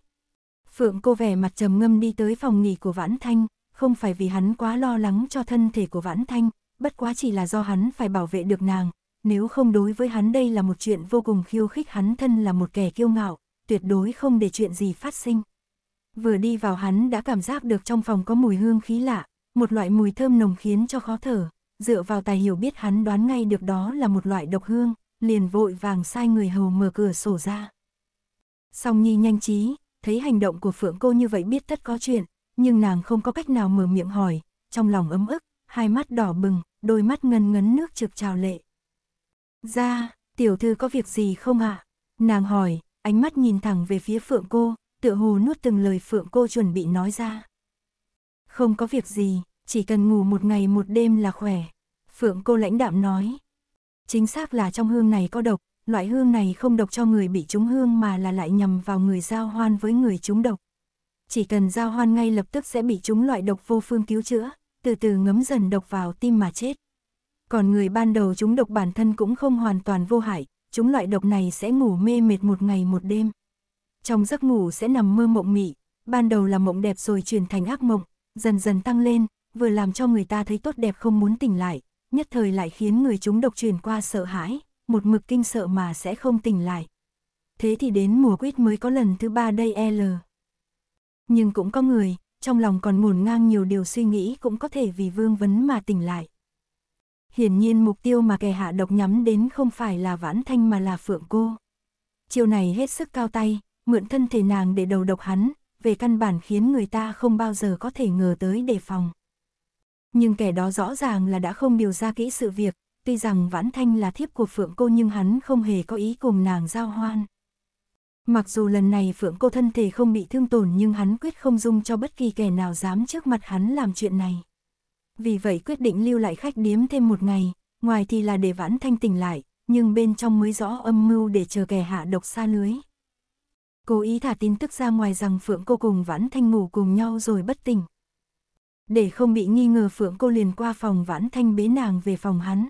Phượng cô vẻ mặt trầm ngâm đi tới phòng nghỉ của Vãn Thanh, không phải vì hắn quá lo lắng cho thân thể của Vãn Thanh, bất quá chỉ là do hắn phải bảo vệ được nàng, nếu không đối với hắn đây là một chuyện vô cùng khiêu khích hắn thân là một kẻ kiêu ngạo, tuyệt đối không để chuyện gì phát sinh. Vừa đi vào hắn đã cảm giác được trong phòng có mùi hương khí lạ, một loại mùi thơm nồng khiến cho khó thở, dựa vào tài hiểu biết hắn đoán ngay được đó là một loại độc hương, liền vội vàng sai người hầu mở cửa sổ ra. Song Nhi nhanh trí, thấy hành động của Phượng cô như vậy biết tất có chuyện, nhưng nàng không có cách nào mở miệng hỏi, trong lòng ấm ức, hai mắt đỏ bừng, đôi mắt ngân ngấn nước trực trào lệ. Ra, tiểu thư có việc gì không ạ? À? Nàng hỏi, ánh mắt nhìn thẳng về phía Phượng cô, tựa hồ nuốt từng lời Phượng cô chuẩn bị nói ra. Không có việc gì, chỉ cần ngủ một ngày một đêm là khỏe. Phượng cô lãnh đạm nói. Chính xác là trong hương này có độc, loại hương này không độc cho người bị trúng hương mà là lại nhầm vào người giao hoan với người trúng độc. Chỉ cần giao hoan ngay lập tức sẽ bị trúng loại độc vô phương cứu chữa, từ từ ngấm dần độc vào tim mà chết. Còn người ban đầu trúng độc bản thân cũng không hoàn toàn vô hại, chúng loại độc này sẽ ngủ mê mệt một ngày một đêm trong giấc ngủ sẽ nằm mơ mộng mị, ban đầu là mộng đẹp rồi chuyển thành ác mộng, dần dần tăng lên, vừa làm cho người ta thấy tốt đẹp không muốn tỉnh lại, nhất thời lại khiến người chúng độc truyền qua sợ hãi, một mực kinh sợ mà sẽ không tỉnh lại. Thế thì đến mùa quýt mới có lần thứ ba đây L. Nhưng cũng có người, trong lòng còn ngổn ngang nhiều điều suy nghĩ cũng có thể vì vương vấn mà tỉnh lại. Hiển nhiên mục tiêu mà kẻ hạ độc nhắm đến không phải là vãn thanh mà là phượng cô. Chiều này hết sức cao tay, mượn thân thể nàng để đầu độc hắn, về căn bản khiến người ta không bao giờ có thể ngờ tới đề phòng. Nhưng kẻ đó rõ ràng là đã không điều ra kỹ sự việc, tuy rằng Vãn Thanh là thiếp của Phượng Cô nhưng hắn không hề có ý cùng nàng giao hoan. Mặc dù lần này Phượng Cô thân thể không bị thương tổn nhưng hắn quyết không dung cho bất kỳ kẻ nào dám trước mặt hắn làm chuyện này. Vì vậy quyết định lưu lại khách điếm thêm một ngày, ngoài thì là để Vãn Thanh tỉnh lại, nhưng bên trong mới rõ âm mưu để chờ kẻ hạ độc xa lưới. Cố ý thả tin tức ra ngoài rằng Phượng cô cùng Vãn Thanh ngủ cùng nhau rồi bất tỉnh. Để không bị nghi ngờ Phượng cô liền qua phòng Vãn Thanh bế nàng về phòng hắn.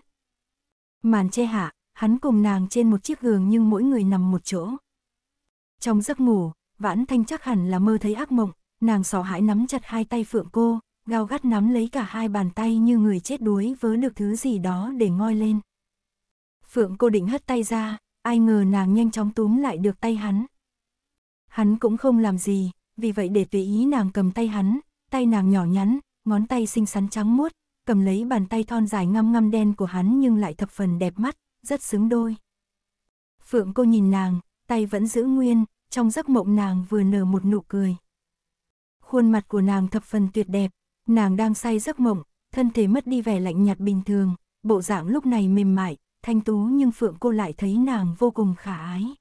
Màn che hạ, hắn cùng nàng trên một chiếc giường nhưng mỗi người nằm một chỗ. Trong giấc ngủ, Vãn Thanh chắc hẳn là mơ thấy ác mộng, nàng sò hãi nắm chặt hai tay Phượng cô, gao gắt nắm lấy cả hai bàn tay như người chết đuối vớ được thứ gì đó để ngoi lên. Phượng cô định hất tay ra, ai ngờ nàng nhanh chóng túm lại được tay hắn hắn cũng không làm gì, vì vậy để tùy ý nàng cầm tay hắn, tay nàng nhỏ nhắn, ngón tay xinh xắn trắng muốt, cầm lấy bàn tay thon dài ngăm ngăm đen của hắn nhưng lại thập phần đẹp mắt, rất xứng đôi. Phượng cô nhìn nàng, tay vẫn giữ nguyên, trong giấc mộng nàng vừa nở một nụ cười. Khuôn mặt của nàng thập phần tuyệt đẹp, nàng đang say giấc mộng, thân thể mất đi vẻ lạnh nhạt bình thường, bộ dạng lúc này mềm mại, thanh tú nhưng Phượng cô lại thấy nàng vô cùng khả ái.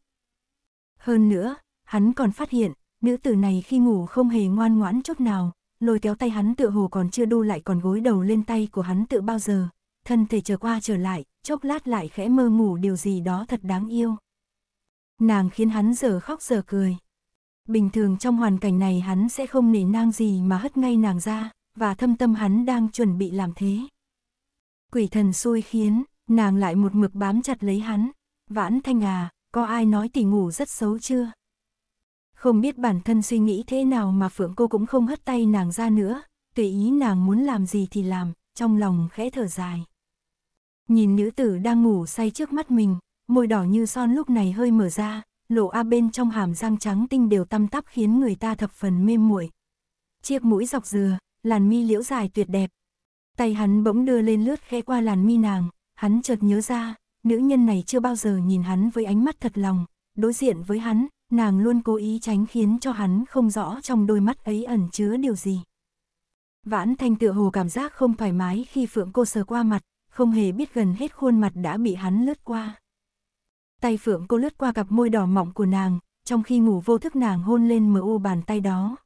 Hơn nữa, Hắn còn phát hiện, nữ tử này khi ngủ không hề ngoan ngoãn chút nào, lôi kéo tay hắn tựa hồ còn chưa đu lại còn gối đầu lên tay của hắn tự bao giờ, thân thể trở qua trở lại, chốc lát lại khẽ mơ ngủ điều gì đó thật đáng yêu. Nàng khiến hắn giờ khóc giờ cười. Bình thường trong hoàn cảnh này hắn sẽ không nể nang gì mà hất ngay nàng ra, và thâm tâm hắn đang chuẩn bị làm thế. Quỷ thần xui khiến, nàng lại một mực bám chặt lấy hắn. Vãn thanh à, có ai nói tỷ ngủ rất xấu chưa? Không biết bản thân suy nghĩ thế nào mà Phượng cô cũng không hất tay nàng ra nữa, tùy ý nàng muốn làm gì thì làm, trong lòng khẽ thở dài. Nhìn nữ tử đang ngủ say trước mắt mình, môi đỏ như son lúc này hơi mở ra, lộ a bên trong hàm răng trắng tinh đều tăm tắp khiến người ta thập phần mê muội. Chiếc mũi dọc dừa, làn mi liễu dài tuyệt đẹp. Tay hắn bỗng đưa lên lướt khẽ qua làn mi nàng, hắn chợt nhớ ra, nữ nhân này chưa bao giờ nhìn hắn với ánh mắt thật lòng, đối diện với hắn, nàng luôn cố ý tránh khiến cho hắn không rõ trong đôi mắt ấy ẩn chứa điều gì. Vãn thanh tựa hồ cảm giác không thoải mái khi phượng cô sờ qua mặt, không hề biết gần hết khuôn mặt đã bị hắn lướt qua. Tay phượng cô lướt qua cặp môi đỏ mọng của nàng, trong khi ngủ vô thức nàng hôn lên mờ u bàn tay đó.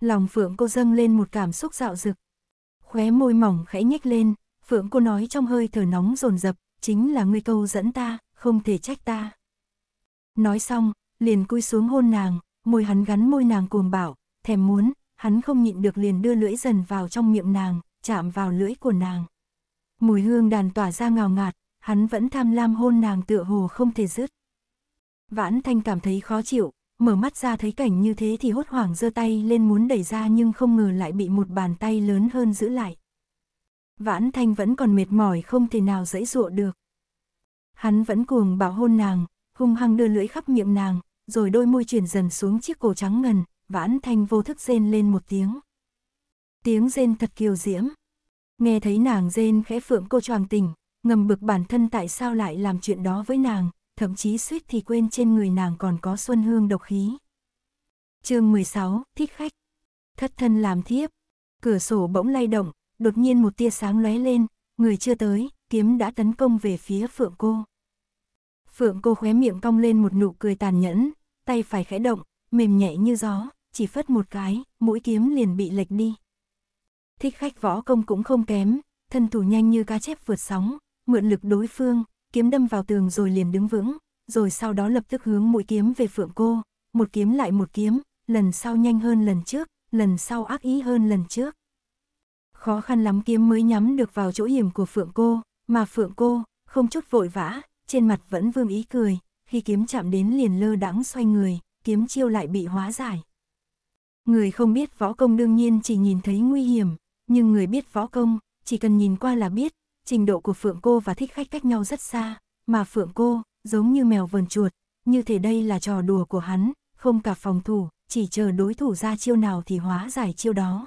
Lòng phượng cô dâng lên một cảm xúc dạo dực. Khóe môi mỏng khẽ nhếch lên, phượng cô nói trong hơi thở nóng rồn rập, chính là ngươi câu dẫn ta, không thể trách ta. Nói xong, liền cúi xuống hôn nàng, môi hắn gắn môi nàng cuồng bảo, thèm muốn, hắn không nhịn được liền đưa lưỡi dần vào trong miệng nàng, chạm vào lưỡi của nàng. Mùi hương đàn tỏa ra ngào ngạt, hắn vẫn tham lam hôn nàng tựa hồ không thể dứt. Vãn Thanh cảm thấy khó chịu, mở mắt ra thấy cảnh như thế thì hốt hoảng giơ tay lên muốn đẩy ra nhưng không ngờ lại bị một bàn tay lớn hơn giữ lại. Vãn Thanh vẫn còn mệt mỏi không thể nào dãy dụa được. Hắn vẫn cuồng bảo hôn nàng, hung hăng đưa lưỡi khắp miệng nàng, rồi đôi môi chuyển dần xuống chiếc cổ trắng ngần, vãn thanh vô thức rên lên một tiếng. Tiếng rên thật kiều diễm. Nghe thấy nàng rên khẽ phượng cô choàng tình, ngầm bực bản thân tại sao lại làm chuyện đó với nàng, thậm chí suýt thì quên trên người nàng còn có xuân hương độc khí. chương 16, thích khách. Thất thân làm thiếp. Cửa sổ bỗng lay động, đột nhiên một tia sáng lóe lên, người chưa tới, kiếm đã tấn công về phía phượng cô. Phượng cô khóe miệng cong lên một nụ cười tàn nhẫn, tay phải khẽ động, mềm nhẹ như gió, chỉ phất một cái, mũi kiếm liền bị lệch đi. Thích khách võ công cũng không kém, thân thủ nhanh như cá chép vượt sóng, mượn lực đối phương, kiếm đâm vào tường rồi liền đứng vững, rồi sau đó lập tức hướng mũi kiếm về phượng cô, một kiếm lại một kiếm, lần sau nhanh hơn lần trước, lần sau ác ý hơn lần trước. Khó khăn lắm kiếm mới nhắm được vào chỗ hiểm của phượng cô, mà phượng cô, không chút vội vã, trên mặt vẫn vương ý cười, khi kiếm chạm đến liền lơ đãng xoay người, kiếm chiêu lại bị hóa giải. Người không biết võ công đương nhiên chỉ nhìn thấy nguy hiểm, nhưng người biết võ công, chỉ cần nhìn qua là biết, trình độ của Phượng cô và thích khách cách nhau rất xa, mà Phượng cô, giống như mèo vờn chuột, như thể đây là trò đùa của hắn, không cả phòng thủ, chỉ chờ đối thủ ra chiêu nào thì hóa giải chiêu đó.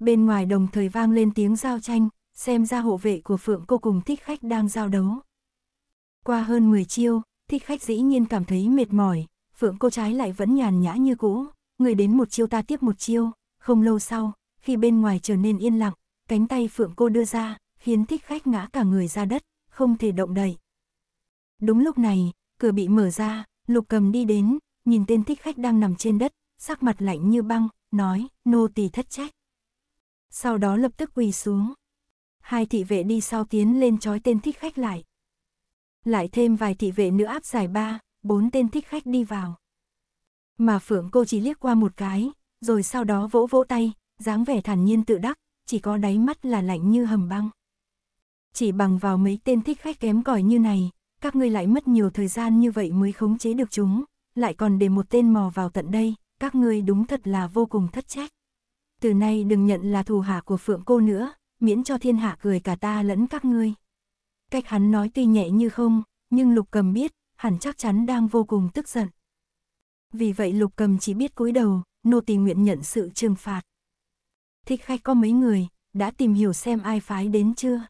Bên ngoài đồng thời vang lên tiếng giao tranh, xem ra hộ vệ của Phượng cô cùng thích khách đang giao đấu. Qua hơn 10 chiêu, thích khách dĩ nhiên cảm thấy mệt mỏi, phượng cô trái lại vẫn nhàn nhã như cũ, người đến một chiêu ta tiếp một chiêu, không lâu sau, khi bên ngoài trở nên yên lặng, cánh tay phượng cô đưa ra, khiến thích khách ngã cả người ra đất, không thể động đậy. Đúng lúc này, cửa bị mở ra, lục cầm đi đến, nhìn tên thích khách đang nằm trên đất, sắc mặt lạnh như băng, nói, nô tỳ thất trách. Sau đó lập tức quỳ xuống. Hai thị vệ đi sau tiến lên trói tên thích khách lại, lại thêm vài thị vệ nữa áp giải ba, bốn tên thích khách đi vào. Mà Phượng cô chỉ liếc qua một cái, rồi sau đó vỗ vỗ tay, dáng vẻ thản nhiên tự đắc, chỉ có đáy mắt là lạnh như hầm băng. Chỉ bằng vào mấy tên thích khách kém cỏi như này, các ngươi lại mất nhiều thời gian như vậy mới khống chế được chúng, lại còn để một tên mò vào tận đây, các ngươi đúng thật là vô cùng thất trách. Từ nay đừng nhận là thù hạ của Phượng cô nữa, miễn cho thiên hạ cười cả ta lẫn các ngươi cách hắn nói tuy nhẹ như không, nhưng Lục Cầm biết, hẳn chắc chắn đang vô cùng tức giận. Vì vậy Lục Cầm chỉ biết cúi đầu, nô tỳ nguyện nhận sự trừng phạt. Thích khách có mấy người, đã tìm hiểu xem ai phái đến chưa?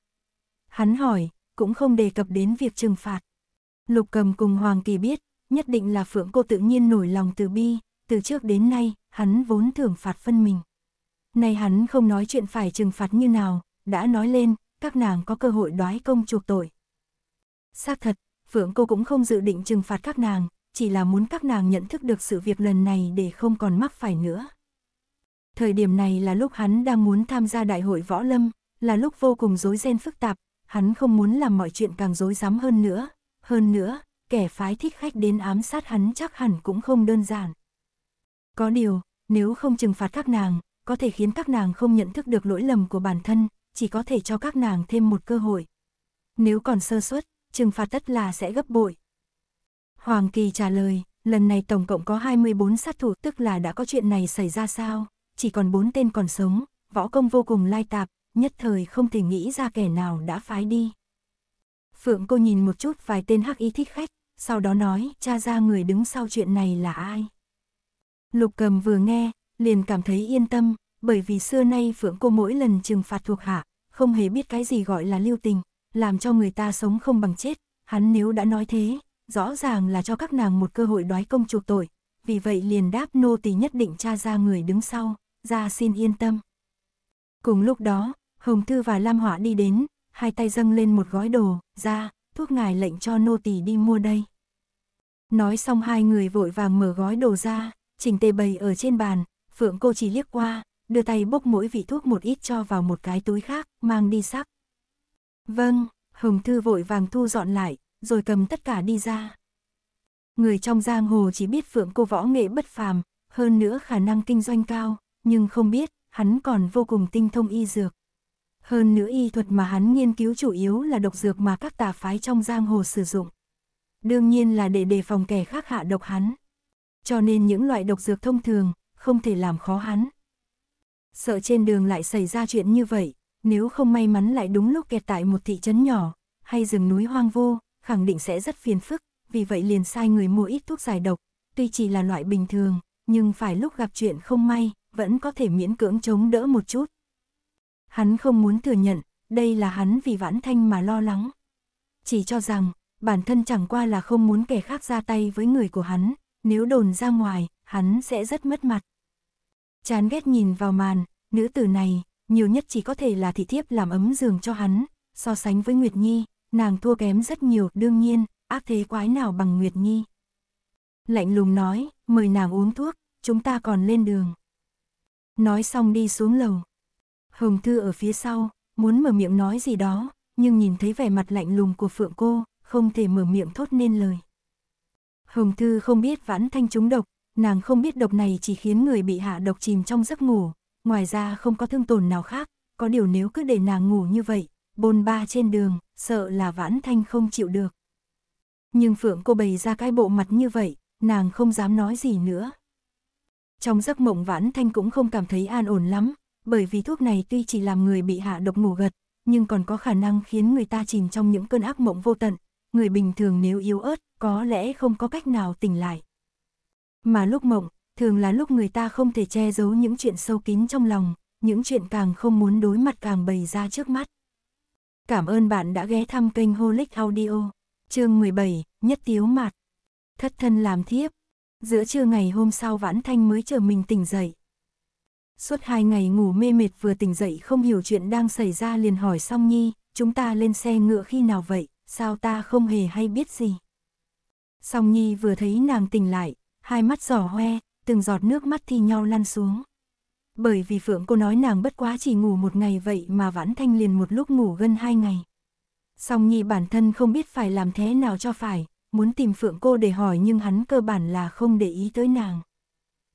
Hắn hỏi, cũng không đề cập đến việc trừng phạt. Lục Cầm cùng Hoàng Kỳ biết, nhất định là Phượng cô tự nhiên nổi lòng từ bi, từ trước đến nay, hắn vốn thưởng phạt phân mình. Nay hắn không nói chuyện phải trừng phạt như nào, đã nói lên, các nàng có cơ hội đoái công chuộc tội. Xác thật, Phượng cô cũng không dự định trừng phạt các nàng, chỉ là muốn các nàng nhận thức được sự việc lần này để không còn mắc phải nữa. Thời điểm này là lúc hắn đang muốn tham gia đại hội võ lâm, là lúc vô cùng rối ren phức tạp, hắn không muốn làm mọi chuyện càng rối rắm hơn nữa. Hơn nữa, kẻ phái thích khách đến ám sát hắn chắc hẳn cũng không đơn giản. Có điều, nếu không trừng phạt các nàng, có thể khiến các nàng không nhận thức được lỗi lầm của bản thân, chỉ có thể cho các nàng thêm một cơ hội. Nếu còn sơ suất, trừng phạt tất là sẽ gấp bội. Hoàng Kỳ trả lời, lần này tổng cộng có 24 sát thủ tức là đã có chuyện này xảy ra sao, chỉ còn 4 tên còn sống, võ công vô cùng lai tạp, nhất thời không thể nghĩ ra kẻ nào đã phái đi. Phượng cô nhìn một chút vài tên hắc y thích khách, sau đó nói cha ra người đứng sau chuyện này là ai. Lục cầm vừa nghe, liền cảm thấy yên tâm, bởi vì xưa nay Phượng cô mỗi lần trừng phạt thuộc hạ, không hề biết cái gì gọi là lưu tình, làm cho người ta sống không bằng chết, hắn nếu đã nói thế, rõ ràng là cho các nàng một cơ hội đoái công chuộc tội, vì vậy liền đáp nô tỳ nhất định tra ra người đứng sau, ra xin yên tâm. Cùng lúc đó, Hồng Thư và Lam Họa đi đến, hai tay dâng lên một gói đồ, ra, thuốc ngài lệnh cho nô tỳ đi mua đây. Nói xong hai người vội vàng mở gói đồ ra, chỉnh tề bày ở trên bàn, Phượng cô chỉ liếc qua, đưa tay bốc mỗi vị thuốc một ít cho vào một cái túi khác, mang đi sắc. Vâng, Hồng Thư vội vàng thu dọn lại, rồi cầm tất cả đi ra. Người trong giang hồ chỉ biết Phượng cô võ nghệ bất phàm, hơn nữa khả năng kinh doanh cao, nhưng không biết, hắn còn vô cùng tinh thông y dược. Hơn nữa y thuật mà hắn nghiên cứu chủ yếu là độc dược mà các tà phái trong giang hồ sử dụng. Đương nhiên là để đề phòng kẻ khác hạ độc hắn. Cho nên những loại độc dược thông thường, không thể làm khó hắn sợ trên đường lại xảy ra chuyện như vậy, nếu không may mắn lại đúng lúc kẹt tại một thị trấn nhỏ, hay rừng núi hoang vô, khẳng định sẽ rất phiền phức, vì vậy liền sai người mua ít thuốc giải độc, tuy chỉ là loại bình thường, nhưng phải lúc gặp chuyện không may, vẫn có thể miễn cưỡng chống đỡ một chút. Hắn không muốn thừa nhận, đây là hắn vì vãn thanh mà lo lắng. Chỉ cho rằng, bản thân chẳng qua là không muốn kẻ khác ra tay với người của hắn, nếu đồn ra ngoài, hắn sẽ rất mất mặt. Chán ghét nhìn vào màn, nữ tử này, nhiều nhất chỉ có thể là thị thiếp làm ấm giường cho hắn, so sánh với Nguyệt Nhi, nàng thua kém rất nhiều, đương nhiên, ác thế quái nào bằng Nguyệt Nhi. Lạnh lùng nói, mời nàng uống thuốc, chúng ta còn lên đường. Nói xong đi xuống lầu. Hồng Thư ở phía sau, muốn mở miệng nói gì đó, nhưng nhìn thấy vẻ mặt lạnh lùng của Phượng cô, không thể mở miệng thốt nên lời. Hồng Thư không biết vãn thanh trúng độc, nàng không biết độc này chỉ khiến người bị hạ độc chìm trong giấc ngủ, ngoài ra không có thương tổn nào khác, có điều nếu cứ để nàng ngủ như vậy, bôn ba trên đường, sợ là vãn thanh không chịu được. Nhưng Phượng cô bày ra cái bộ mặt như vậy, nàng không dám nói gì nữa. Trong giấc mộng vãn thanh cũng không cảm thấy an ổn lắm, bởi vì thuốc này tuy chỉ làm người bị hạ độc ngủ gật, nhưng còn có khả năng khiến người ta chìm trong những cơn ác mộng vô tận. Người bình thường nếu yếu ớt, có lẽ không có cách nào tỉnh lại. Mà lúc mộng, thường là lúc người ta không thể che giấu những chuyện sâu kín trong lòng, những chuyện càng không muốn đối mặt càng bày ra trước mắt. Cảm ơn bạn đã ghé thăm kênh Holic Audio. Chương 17, nhất tiếu mặt. Thất thân làm thiếp. Giữa trưa ngày hôm sau Vãn Thanh mới chờ mình tỉnh dậy. Suốt hai ngày ngủ mê mệt vừa tỉnh dậy không hiểu chuyện đang xảy ra liền hỏi Song Nhi, chúng ta lên xe ngựa khi nào vậy, sao ta không hề hay biết gì. Song Nhi vừa thấy nàng tỉnh lại, hai mắt giỏ hoe, từng giọt nước mắt thi nhau lăn xuống. Bởi vì Phượng cô nói nàng bất quá chỉ ngủ một ngày vậy mà Vãn Thanh liền một lúc ngủ gần hai ngày. Song Nhi bản thân không biết phải làm thế nào cho phải, muốn tìm Phượng cô để hỏi nhưng hắn cơ bản là không để ý tới nàng.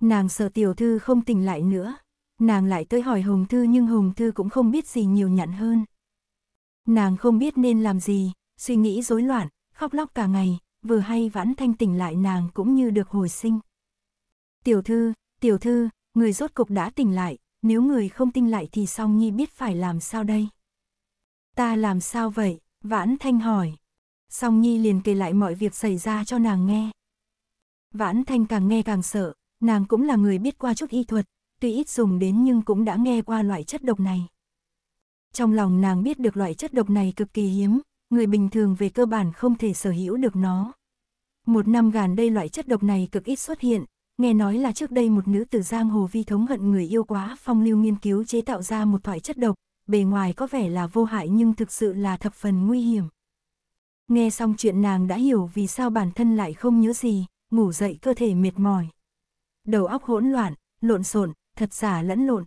Nàng sợ tiểu thư không tỉnh lại nữa, nàng lại tới hỏi Hồng Thư nhưng Hồng Thư cũng không biết gì nhiều nhặn hơn. Nàng không biết nên làm gì, suy nghĩ rối loạn, khóc lóc cả ngày, vừa hay vãn thanh tỉnh lại nàng cũng như được hồi sinh. Tiểu thư, tiểu thư, người rốt cục đã tỉnh lại, nếu người không tỉnh lại thì song nhi biết phải làm sao đây? Ta làm sao vậy? Vãn thanh hỏi. Song nhi liền kể lại mọi việc xảy ra cho nàng nghe. Vãn thanh càng nghe càng sợ, nàng cũng là người biết qua chút y thuật, tuy ít dùng đến nhưng cũng đã nghe qua loại chất độc này. Trong lòng nàng biết được loại chất độc này cực kỳ hiếm, người bình thường về cơ bản không thể sở hữu được nó. Một năm gần đây loại chất độc này cực ít xuất hiện, nghe nói là trước đây một nữ tử giang hồ vi thống hận người yêu quá phong lưu nghiên cứu chế tạo ra một loại chất độc, bề ngoài có vẻ là vô hại nhưng thực sự là thập phần nguy hiểm. Nghe xong chuyện nàng đã hiểu vì sao bản thân lại không nhớ gì, ngủ dậy cơ thể mệt mỏi. Đầu óc hỗn loạn, lộn xộn, thật giả lẫn lộn.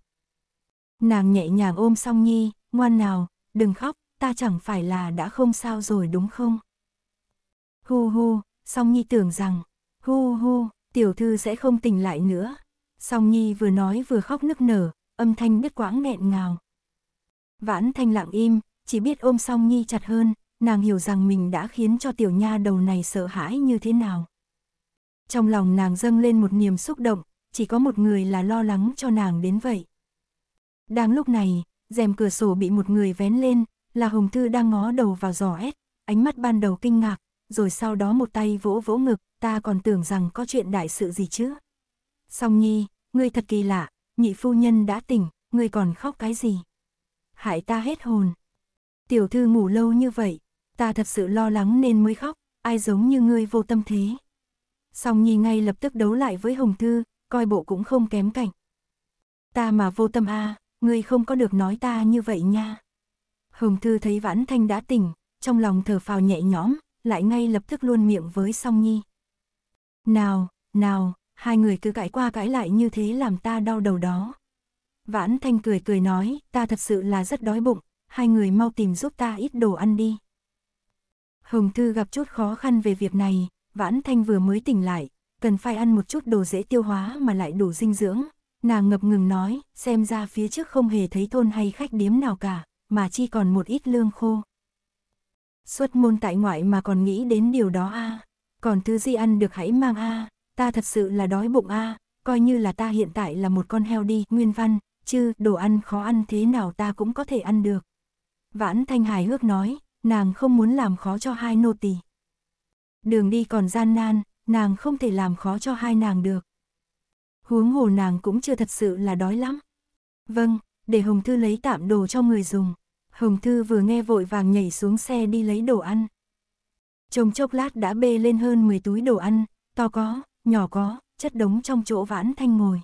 Nàng nhẹ nhàng ôm song nhi, ngoan nào, đừng khóc, ta chẳng phải là đã không sao rồi đúng không? Hu hu, song nhi tưởng rằng, hu hu, tiểu thư sẽ không tỉnh lại nữa. Song nhi vừa nói vừa khóc nức nở, âm thanh đứt quãng nghẹn ngào. Vãn thanh lặng im, chỉ biết ôm song nhi chặt hơn, nàng hiểu rằng mình đã khiến cho tiểu nha đầu này sợ hãi như thế nào. Trong lòng nàng dâng lên một niềm xúc động, chỉ có một người là lo lắng cho nàng đến vậy. Đang lúc này, rèm cửa sổ bị một người vén lên, là Hồng Thư đang ngó đầu vào giỏ ép, ánh mắt ban đầu kinh ngạc, rồi sau đó một tay vỗ vỗ ngực, ta còn tưởng rằng có chuyện đại sự gì chứ. Song Nhi, ngươi thật kỳ lạ, nhị phu nhân đã tỉnh, ngươi còn khóc cái gì? Hại ta hết hồn. Tiểu thư ngủ lâu như vậy, ta thật sự lo lắng nên mới khóc, ai giống như ngươi vô tâm thế. Song Nhi ngay lập tức đấu lại với Hồng Thư, coi bộ cũng không kém cảnh. Ta mà vô tâm a, à, ngươi không có được nói ta như vậy nha. Hồng Thư thấy Vãn Thanh đã tỉnh, trong lòng thở phào nhẹ nhõm, lại ngay lập tức luôn miệng với Song Nhi. Nào, nào, hai người cứ cãi qua cãi lại như thế làm ta đau đầu đó. Vãn Thanh cười cười nói, ta thật sự là rất đói bụng, hai người mau tìm giúp ta ít đồ ăn đi. Hồng Thư gặp chút khó khăn về việc này, Vãn Thanh vừa mới tỉnh lại, cần phải ăn một chút đồ dễ tiêu hóa mà lại đủ dinh dưỡng. Nàng ngập ngừng nói, xem ra phía trước không hề thấy thôn hay khách điếm nào cả mà chi còn một ít lương khô. Xuất môn tại ngoại mà còn nghĩ đến điều đó a à. còn thứ gì ăn được hãy mang a à. ta thật sự là đói bụng a à. coi như là ta hiện tại là một con heo đi, nguyên văn, chứ đồ ăn khó ăn thế nào ta cũng có thể ăn được. Vãn Thanh hài hước nói, nàng không muốn làm khó cho hai nô tỳ. Đường đi còn gian nan, nàng không thể làm khó cho hai nàng được. Huống hồ nàng cũng chưa thật sự là đói lắm. Vâng, để Hồng Thư lấy tạm đồ cho người dùng. Hồng Thư vừa nghe vội vàng nhảy xuống xe đi lấy đồ ăn. Trong chốc lát đã bê lên hơn 10 túi đồ ăn, to có, nhỏ có, chất đống trong chỗ vãn thanh ngồi.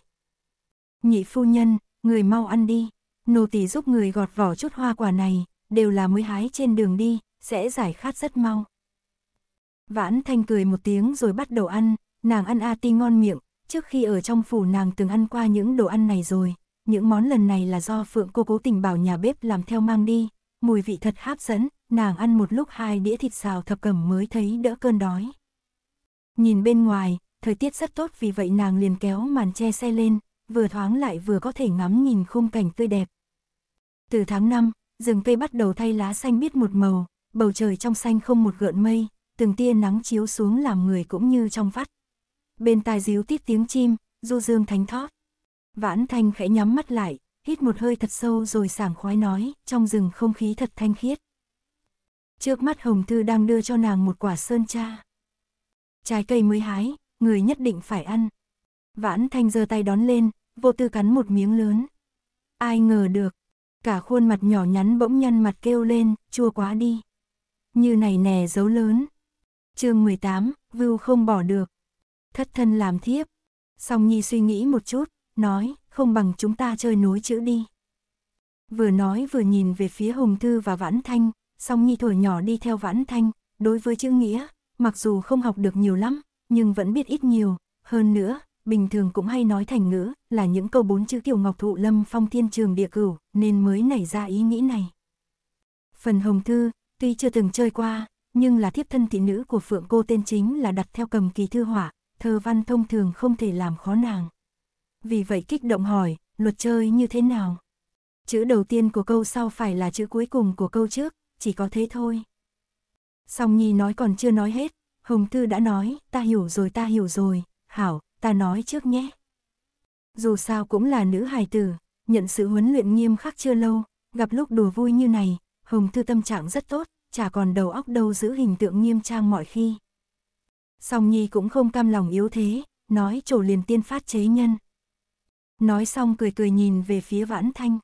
Nhị phu nhân, người mau ăn đi, nô tỳ giúp người gọt vỏ chút hoa quả này, đều là mới hái trên đường đi, sẽ giải khát rất mau. Vãn thanh cười một tiếng rồi bắt đầu ăn, nàng ăn a ti ngon miệng, trước khi ở trong phủ nàng từng ăn qua những đồ ăn này rồi, những món lần này là do Phượng cô cố tình bảo nhà bếp làm theo mang đi, mùi vị thật hấp dẫn, nàng ăn một lúc hai đĩa thịt xào thập cẩm mới thấy đỡ cơn đói. Nhìn bên ngoài, thời tiết rất tốt vì vậy nàng liền kéo màn che xe lên, vừa thoáng lại vừa có thể ngắm nhìn khung cảnh tươi đẹp. Từ tháng 5, rừng cây bắt đầu thay lá xanh biết một màu, bầu trời trong xanh không một gợn mây, từng tia nắng chiếu xuống làm người cũng như trong vắt. Bên tai díu tít tiếng chim, du dương thánh thót. Vãn Thanh khẽ nhắm mắt lại, hít một hơi thật sâu rồi sảng khoái nói, trong rừng không khí thật thanh khiết. Trước mắt Hồng Tư đang đưa cho nàng một quả sơn cha. Trái cây mới hái, người nhất định phải ăn. Vãn Thanh giơ tay đón lên, vô tư cắn một miếng lớn. Ai ngờ được, cả khuôn mặt nhỏ nhắn bỗng nhăn mặt kêu lên, chua quá đi. Như này nè dấu lớn. chương 18, Vưu không bỏ được. Thất thân làm thiếp. Song Nhi suy nghĩ một chút, nói, không bằng chúng ta chơi nối chữ đi. Vừa nói vừa nhìn về phía Hồng Thư và Vãn Thanh, song Nhi tuổi nhỏ đi theo Vãn Thanh, đối với chữ nghĩa, mặc dù không học được nhiều lắm, nhưng vẫn biết ít nhiều, hơn nữa, bình thường cũng hay nói thành ngữ, là những câu bốn chữ tiểu ngọc thụ lâm phong thiên trường địa cửu, nên mới nảy ra ý nghĩ này. Phần Hồng Thư, tuy chưa từng chơi qua, nhưng là thiếp thân thị nữ của Phượng cô tên chính là đặt theo cầm kỳ thư họa, thơ văn thông thường không thể làm khó nàng vì vậy kích động hỏi, luật chơi như thế nào? Chữ đầu tiên của câu sau phải là chữ cuối cùng của câu trước, chỉ có thế thôi. Song Nhi nói còn chưa nói hết, Hồng thư đã nói, ta hiểu rồi ta hiểu rồi, Hảo, ta nói trước nhé. Dù sao cũng là nữ hài tử, nhận sự huấn luyện nghiêm khắc chưa lâu, gặp lúc đùa vui như này, Hồng thư tâm trạng rất tốt, chả còn đầu óc đâu giữ hình tượng nghiêm trang mọi khi. Song Nhi cũng không cam lòng yếu thế, nói trổ liền tiên phát chế nhân nói xong cười cười nhìn về phía Vãn Thanh.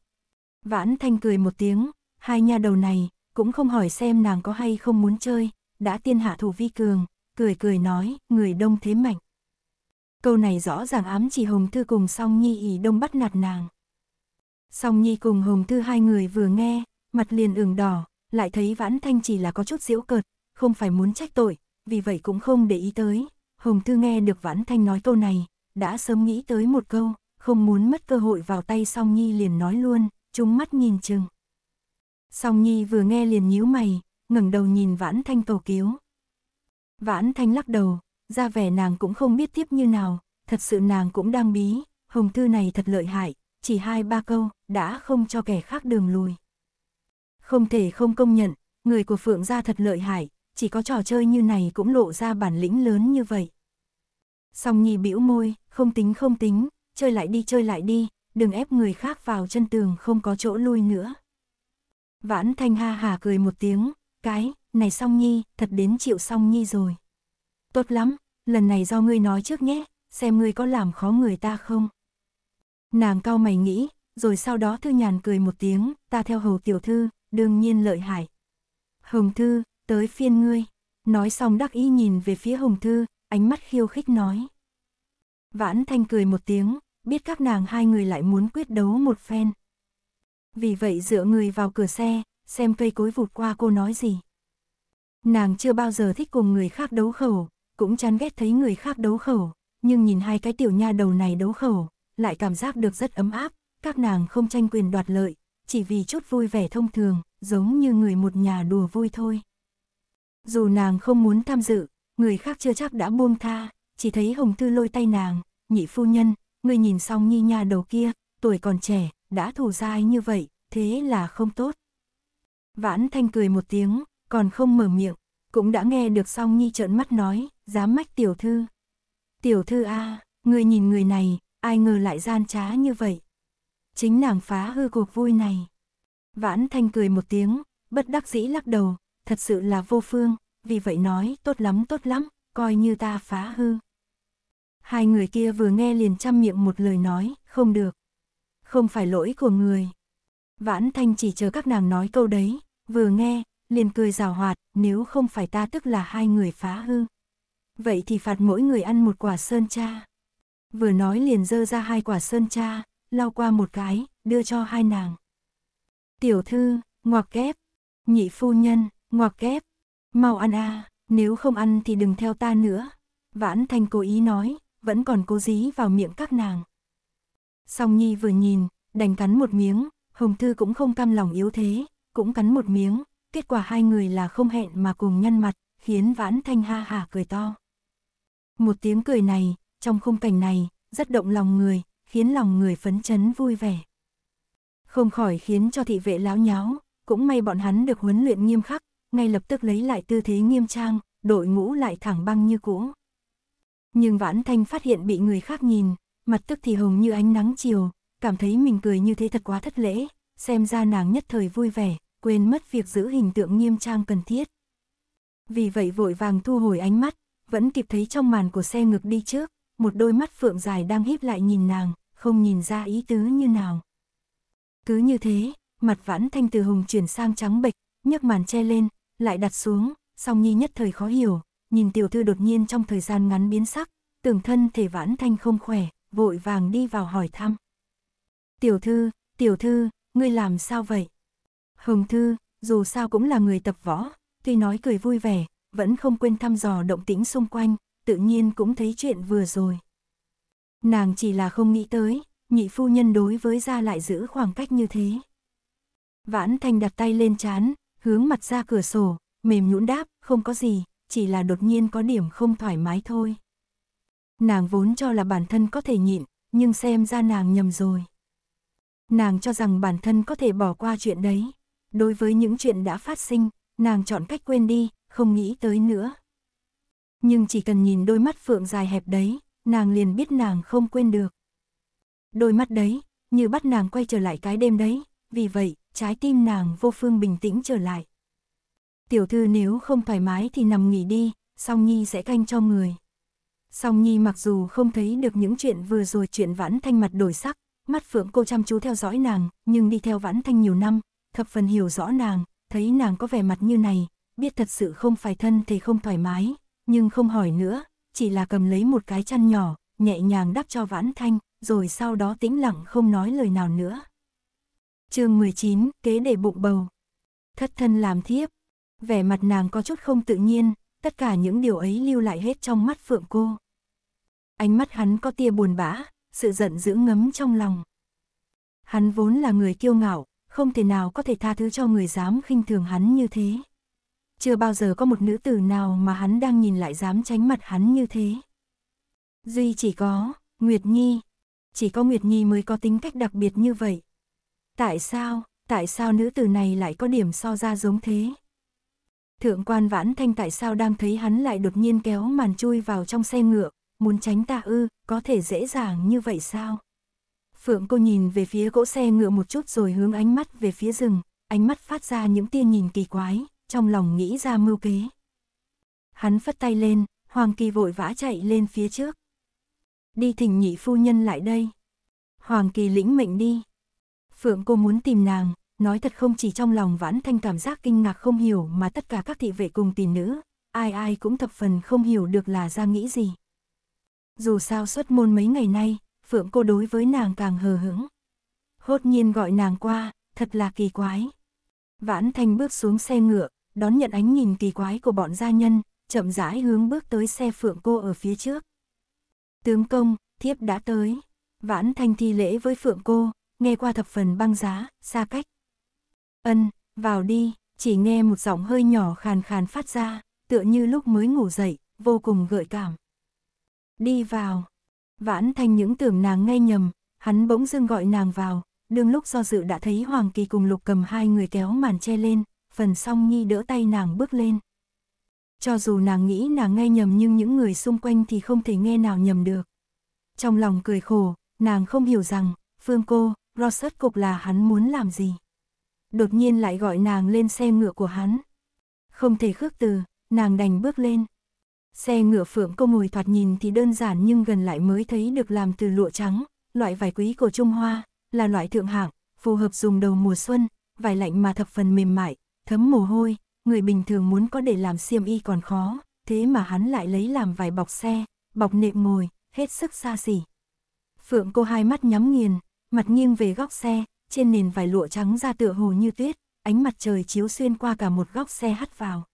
Vãn Thanh cười một tiếng, hai nha đầu này, cũng không hỏi xem nàng có hay không muốn chơi, đã tiên hạ thủ vi cường, cười cười nói, người đông thế mạnh. Câu này rõ ràng ám chỉ Hồng Thư cùng Song Nhi ỉ đông bắt nạt nàng. Song Nhi cùng Hồng Thư hai người vừa nghe, mặt liền ửng đỏ, lại thấy Vãn Thanh chỉ là có chút giễu cợt, không phải muốn trách tội, vì vậy cũng không để ý tới. Hồng Thư nghe được Vãn Thanh nói câu này, đã sớm nghĩ tới một câu, không muốn mất cơ hội vào tay Song Nhi liền nói luôn, chúng mắt nhìn chừng. Song Nhi vừa nghe liền nhíu mày, ngẩng đầu nhìn Vãn Thanh cầu cứu. Vãn Thanh lắc đầu, ra vẻ nàng cũng không biết tiếp như nào, thật sự nàng cũng đang bí, hồng thư này thật lợi hại, chỉ hai ba câu, đã không cho kẻ khác đường lùi. Không thể không công nhận, người của Phượng gia thật lợi hại, chỉ có trò chơi như này cũng lộ ra bản lĩnh lớn như vậy. Song Nhi bĩu môi, không tính không tính, chơi lại đi chơi lại đi, đừng ép người khác vào chân tường không có chỗ lui nữa. Vãn Thanh ha hà cười một tiếng, cái, này Song Nhi, thật đến chịu Song Nhi rồi. Tốt lắm, lần này do ngươi nói trước nhé, xem ngươi có làm khó người ta không. Nàng cao mày nghĩ, rồi sau đó thư nhàn cười một tiếng, ta theo hầu tiểu thư, đương nhiên lợi hại. Hồng thư, tới phiên ngươi. Nói xong đắc ý nhìn về phía hồng thư, ánh mắt khiêu khích nói. Vãn thanh cười một tiếng, biết các nàng hai người lại muốn quyết đấu một phen. Vì vậy dựa người vào cửa xe, xem cây cối vụt qua cô nói gì. Nàng chưa bao giờ thích cùng người khác đấu khẩu, cũng chán ghét thấy người khác đấu khẩu, nhưng nhìn hai cái tiểu nha đầu này đấu khẩu, lại cảm giác được rất ấm áp, các nàng không tranh quyền đoạt lợi, chỉ vì chút vui vẻ thông thường, giống như người một nhà đùa vui thôi. Dù nàng không muốn tham dự, người khác chưa chắc đã buông tha, chỉ thấy Hồng Thư lôi tay nàng, nhị phu nhân, ngươi nhìn xong nhi nha đầu kia, tuổi còn trẻ, đã thù dai như vậy, thế là không tốt. Vãn thanh cười một tiếng, còn không mở miệng, cũng đã nghe được xong nhi trợn mắt nói, dám mách tiểu thư. Tiểu thư a, ngươi nhìn người này, ai ngờ lại gian trá như vậy. Chính nàng phá hư cuộc vui này. Vãn thanh cười một tiếng, bất đắc dĩ lắc đầu, thật sự là vô phương, vì vậy nói tốt lắm tốt lắm, coi như ta phá hư. Hai người kia vừa nghe liền chăm miệng một lời nói, không được. Không phải lỗi của người. Vãn Thanh chỉ chờ các nàng nói câu đấy, vừa nghe, liền cười rào hoạt, nếu không phải ta tức là hai người phá hư. Vậy thì phạt mỗi người ăn một quả sơn cha. Vừa nói liền dơ ra hai quả sơn cha, lau qua một cái, đưa cho hai nàng. Tiểu thư, ngoặc kép, nhị phu nhân, ngoặc kép, mau ăn a à, nếu không ăn thì đừng theo ta nữa. Vãn Thanh cố ý nói, vẫn còn cố dí vào miệng các nàng. Song Nhi vừa nhìn, đành cắn một miếng, Hồng Thư cũng không cam lòng yếu thế, cũng cắn một miếng, kết quả hai người là không hẹn mà cùng nhăn mặt, khiến Vãn Thanh ha hả cười to. Một tiếng cười này, trong khung cảnh này, rất động lòng người, khiến lòng người phấn chấn vui vẻ. Không khỏi khiến cho thị vệ láo nháo, cũng may bọn hắn được huấn luyện nghiêm khắc, ngay lập tức lấy lại tư thế nghiêm trang, đội ngũ lại thẳng băng như cũ nhưng Vãn Thanh phát hiện bị người khác nhìn, mặt tức thì hồng như ánh nắng chiều, cảm thấy mình cười như thế thật quá thất lễ, xem ra nàng nhất thời vui vẻ, quên mất việc giữ hình tượng nghiêm trang cần thiết. Vì vậy vội vàng thu hồi ánh mắt, vẫn kịp thấy trong màn của xe ngực đi trước, một đôi mắt phượng dài đang híp lại nhìn nàng, không nhìn ra ý tứ như nào. Cứ như thế, mặt Vãn Thanh từ hồng chuyển sang trắng bệch, nhấc màn che lên, lại đặt xuống, song nhi nhất thời khó hiểu, nhìn tiểu thư đột nhiên trong thời gian ngắn biến sắc, tưởng thân thể vãn thanh không khỏe, vội vàng đi vào hỏi thăm. Tiểu thư, tiểu thư, ngươi làm sao vậy? Hồng thư, dù sao cũng là người tập võ, tuy nói cười vui vẻ, vẫn không quên thăm dò động tĩnh xung quanh, tự nhiên cũng thấy chuyện vừa rồi. Nàng chỉ là không nghĩ tới, nhị phu nhân đối với ra lại giữ khoảng cách như thế. Vãn thanh đặt tay lên chán, hướng mặt ra cửa sổ, mềm nhũn đáp, không có gì, chỉ là đột nhiên có điểm không thoải mái thôi. Nàng vốn cho là bản thân có thể nhịn, nhưng xem ra nàng nhầm rồi. Nàng cho rằng bản thân có thể bỏ qua chuyện đấy. Đối với những chuyện đã phát sinh, nàng chọn cách quên đi, không nghĩ tới nữa. Nhưng chỉ cần nhìn đôi mắt phượng dài hẹp đấy, nàng liền biết nàng không quên được. Đôi mắt đấy, như bắt nàng quay trở lại cái đêm đấy, vì vậy, trái tim nàng vô phương bình tĩnh trở lại tiểu thư nếu không thoải mái thì nằm nghỉ đi, song nhi sẽ canh cho người. Song nhi mặc dù không thấy được những chuyện vừa rồi chuyện vãn thanh mặt đổi sắc, mắt phượng cô chăm chú theo dõi nàng, nhưng đi theo vãn thanh nhiều năm, thập phần hiểu rõ nàng, thấy nàng có vẻ mặt như này, biết thật sự không phải thân thì không thoải mái, nhưng không hỏi nữa, chỉ là cầm lấy một cái chăn nhỏ, nhẹ nhàng đắp cho vãn thanh, rồi sau đó tĩnh lặng không nói lời nào nữa. chương 19, kế để bụng bầu. Thất thân làm thiếp, Vẻ mặt nàng có chút không tự nhiên, tất cả những điều ấy lưu lại hết trong mắt Phượng cô. Ánh mắt hắn có tia buồn bã, sự giận dữ ngấm trong lòng. Hắn vốn là người kiêu ngạo, không thể nào có thể tha thứ cho người dám khinh thường hắn như thế. Chưa bao giờ có một nữ tử nào mà hắn đang nhìn lại dám tránh mặt hắn như thế. Duy chỉ có, Nguyệt Nhi. Chỉ có Nguyệt Nhi mới có tính cách đặc biệt như vậy. Tại sao, tại sao nữ tử này lại có điểm so ra giống thế? Thượng quan vãn thanh tại sao đang thấy hắn lại đột nhiên kéo màn chui vào trong xe ngựa, muốn tránh ta ư, có thể dễ dàng như vậy sao? Phượng cô nhìn về phía gỗ xe ngựa một chút rồi hướng ánh mắt về phía rừng, ánh mắt phát ra những tia nhìn kỳ quái, trong lòng nghĩ ra mưu kế. Hắn phất tay lên, Hoàng Kỳ vội vã chạy lên phía trước. Đi thỉnh nhị phu nhân lại đây. Hoàng Kỳ lĩnh mệnh đi. Phượng cô muốn tìm nàng, Nói thật không chỉ trong lòng Vãn Thanh cảm giác kinh ngạc không hiểu mà tất cả các thị vệ cùng tỷ nữ, ai ai cũng thập phần không hiểu được là ra nghĩ gì. Dù sao xuất môn mấy ngày nay, Phượng cô đối với nàng càng hờ hững. Hốt nhiên gọi nàng qua, thật là kỳ quái. Vãn Thanh bước xuống xe ngựa, đón nhận ánh nhìn kỳ quái của bọn gia nhân, chậm rãi hướng bước tới xe Phượng cô ở phía trước. Tướng công, thiếp đã tới. Vãn Thanh thi lễ với Phượng cô, nghe qua thập phần băng giá, xa cách. Ân, vào đi, chỉ nghe một giọng hơi nhỏ khàn khàn phát ra, tựa như lúc mới ngủ dậy, vô cùng gợi cảm. Đi vào. Vãn thanh những tưởng nàng nghe nhầm, hắn bỗng dưng gọi nàng vào, đương lúc do dự đã thấy Hoàng Kỳ cùng Lục cầm hai người kéo màn che lên, phần song nhi đỡ tay nàng bước lên. Cho dù nàng nghĩ nàng nghe nhầm nhưng những người xung quanh thì không thể nghe nào nhầm được. Trong lòng cười khổ, nàng không hiểu rằng, Phương cô, Rosset cục là hắn muốn làm gì đột nhiên lại gọi nàng lên xe ngựa của hắn. Không thể khước từ, nàng đành bước lên. Xe ngựa phượng cô ngồi thoạt nhìn thì đơn giản nhưng gần lại mới thấy được làm từ lụa trắng, loại vải quý của Trung Hoa, là loại thượng hạng, phù hợp dùng đầu mùa xuân, vải lạnh mà thập phần mềm mại, thấm mồ hôi, người bình thường muốn có để làm xiêm y còn khó, thế mà hắn lại lấy làm vải bọc xe, bọc nệm ngồi, hết sức xa xỉ. Phượng cô hai mắt nhắm nghiền, mặt nghiêng về góc xe, trên nền vải lụa trắng ra tựa hồ như tuyết, ánh mặt trời chiếu xuyên qua cả một góc xe hắt vào.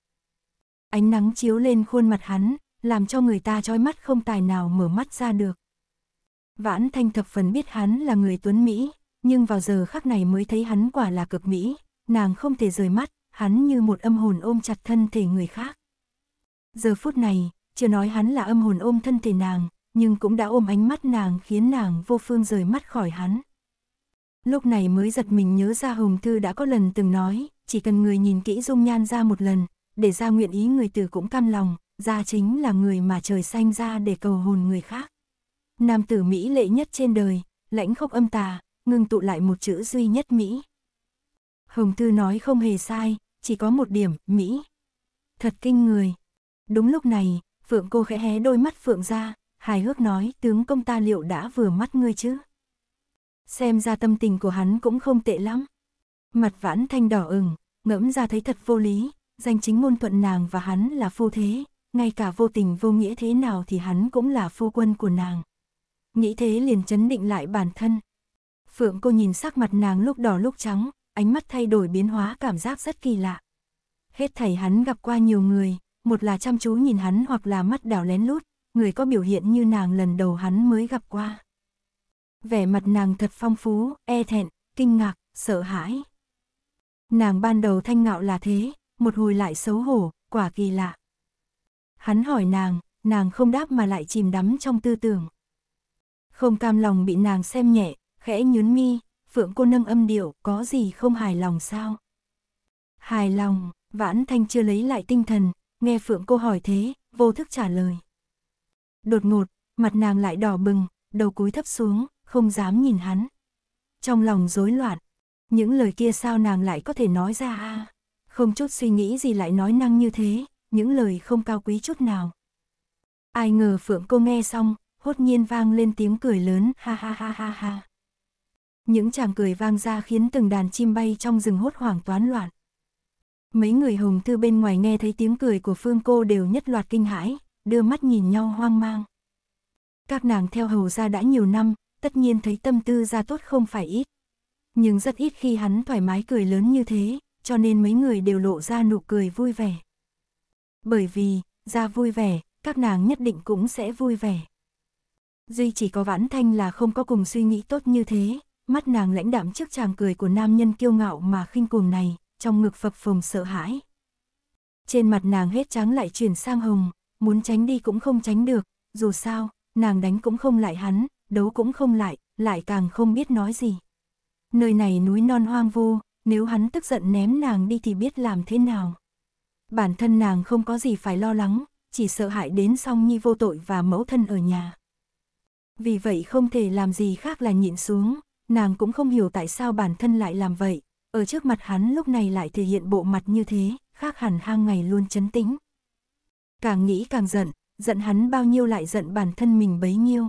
Ánh nắng chiếu lên khuôn mặt hắn, làm cho người ta trói mắt không tài nào mở mắt ra được. Vãn Thanh thập phần biết hắn là người tuấn Mỹ, nhưng vào giờ khắc này mới thấy hắn quả là cực Mỹ, nàng không thể rời mắt, hắn như một âm hồn ôm chặt thân thể người khác. Giờ phút này, chưa nói hắn là âm hồn ôm thân thể nàng, nhưng cũng đã ôm ánh mắt nàng khiến nàng vô phương rời mắt khỏi hắn. Lúc này mới giật mình nhớ ra Hồng Thư đã có lần từng nói, chỉ cần người nhìn kỹ dung nhan ra một lần, để ra nguyện ý người tử cũng cam lòng, ra chính là người mà trời sanh ra để cầu hồn người khác. Nam tử Mỹ lệ nhất trên đời, lãnh khốc âm tà, ngưng tụ lại một chữ duy nhất Mỹ. Hồng Thư nói không hề sai, chỉ có một điểm, Mỹ. Thật kinh người. Đúng lúc này, Phượng cô khẽ hé đôi mắt Phượng ra, hài hước nói tướng công ta liệu đã vừa mắt ngươi chứ? Xem ra tâm tình của hắn cũng không tệ lắm. Mặt vãn thanh đỏ ửng, ngẫm ra thấy thật vô lý, danh chính ngôn thuận nàng và hắn là phu thế, ngay cả vô tình vô nghĩa thế nào thì hắn cũng là phu quân của nàng. Nghĩ thế liền chấn định lại bản thân. Phượng cô nhìn sắc mặt nàng lúc đỏ lúc trắng, ánh mắt thay đổi biến hóa cảm giác rất kỳ lạ. Hết thảy hắn gặp qua nhiều người, một là chăm chú nhìn hắn hoặc là mắt đảo lén lút, người có biểu hiện như nàng lần đầu hắn mới gặp qua vẻ mặt nàng thật phong phú, e thẹn, kinh ngạc, sợ hãi. Nàng ban đầu thanh ngạo là thế, một hồi lại xấu hổ, quả kỳ lạ. Hắn hỏi nàng, nàng không đáp mà lại chìm đắm trong tư tưởng. Không cam lòng bị nàng xem nhẹ, khẽ nhún mi, phượng cô nâng âm điệu, có gì không hài lòng sao? Hài lòng, vãn thanh chưa lấy lại tinh thần, nghe phượng cô hỏi thế, vô thức trả lời. Đột ngột, mặt nàng lại đỏ bừng, đầu cúi thấp xuống, không dám nhìn hắn. Trong lòng rối loạn, những lời kia sao nàng lại có thể nói ra a? Không chút suy nghĩ gì lại nói năng như thế, những lời không cao quý chút nào. Ai ngờ Phượng cô nghe xong, hốt nhiên vang lên tiếng cười lớn, ha ha ha ha ha. Những chàng cười vang ra khiến từng đàn chim bay trong rừng hốt hoảng toán loạn. Mấy người hồng thư bên ngoài nghe thấy tiếng cười của Phương cô đều nhất loạt kinh hãi, đưa mắt nhìn nhau hoang mang. Các nàng theo hầu ra đã nhiều năm, tất nhiên thấy tâm tư ra tốt không phải ít. Nhưng rất ít khi hắn thoải mái cười lớn như thế, cho nên mấy người đều lộ ra nụ cười vui vẻ. Bởi vì, ra vui vẻ, các nàng nhất định cũng sẽ vui vẻ. Duy chỉ có vãn thanh là không có cùng suy nghĩ tốt như thế, mắt nàng lãnh đạm trước chàng cười của nam nhân kiêu ngạo mà khinh cùng này, trong ngực phập phồng sợ hãi. Trên mặt nàng hết trắng lại chuyển sang hồng, muốn tránh đi cũng không tránh được, dù sao, nàng đánh cũng không lại hắn, đấu cũng không lại, lại càng không biết nói gì. Nơi này núi non hoang vu, nếu hắn tức giận ném nàng đi thì biết làm thế nào. Bản thân nàng không có gì phải lo lắng, chỉ sợ hại đến song nhi vô tội và mẫu thân ở nhà. Vì vậy không thể làm gì khác là nhịn xuống, nàng cũng không hiểu tại sao bản thân lại làm vậy, ở trước mặt hắn lúc này lại thể hiện bộ mặt như thế, khác hẳn hang ngày luôn chấn tĩnh. Càng nghĩ càng giận, giận hắn bao nhiêu lại giận bản thân mình bấy nhiêu.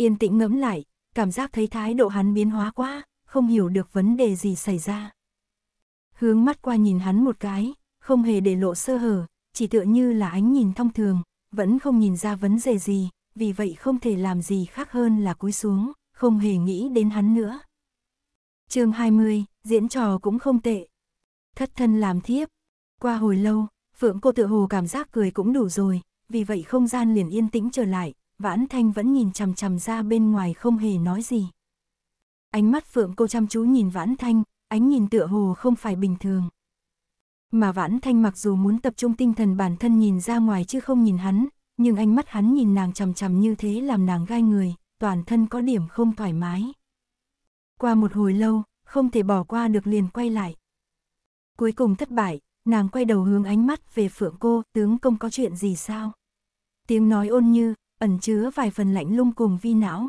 Yên tĩnh ngẫm lại, cảm giác thấy thái độ hắn biến hóa quá, không hiểu được vấn đề gì xảy ra. Hướng mắt qua nhìn hắn một cái, không hề để lộ sơ hở, chỉ tựa như là ánh nhìn thông thường, vẫn không nhìn ra vấn đề gì, vì vậy không thể làm gì khác hơn là cúi xuống, không hề nghĩ đến hắn nữa. chương 20, diễn trò cũng không tệ. Thất thân làm thiếp. Qua hồi lâu, Phượng cô tự hồ cảm giác cười cũng đủ rồi, vì vậy không gian liền yên tĩnh trở lại, Vãn Thanh vẫn nhìn chằm chằm ra bên ngoài không hề nói gì. Ánh mắt Phượng cô chăm chú nhìn Vãn Thanh, ánh nhìn tựa hồ không phải bình thường. Mà Vãn Thanh mặc dù muốn tập trung tinh thần bản thân nhìn ra ngoài chứ không nhìn hắn, nhưng ánh mắt hắn nhìn nàng chằm chằm như thế làm nàng gai người, toàn thân có điểm không thoải mái. Qua một hồi lâu, không thể bỏ qua được liền quay lại. Cuối cùng thất bại, nàng quay đầu hướng ánh mắt về Phượng cô, tướng công có chuyện gì sao? Tiếng nói ôn như, ẩn chứa vài phần lạnh lung cùng vi não.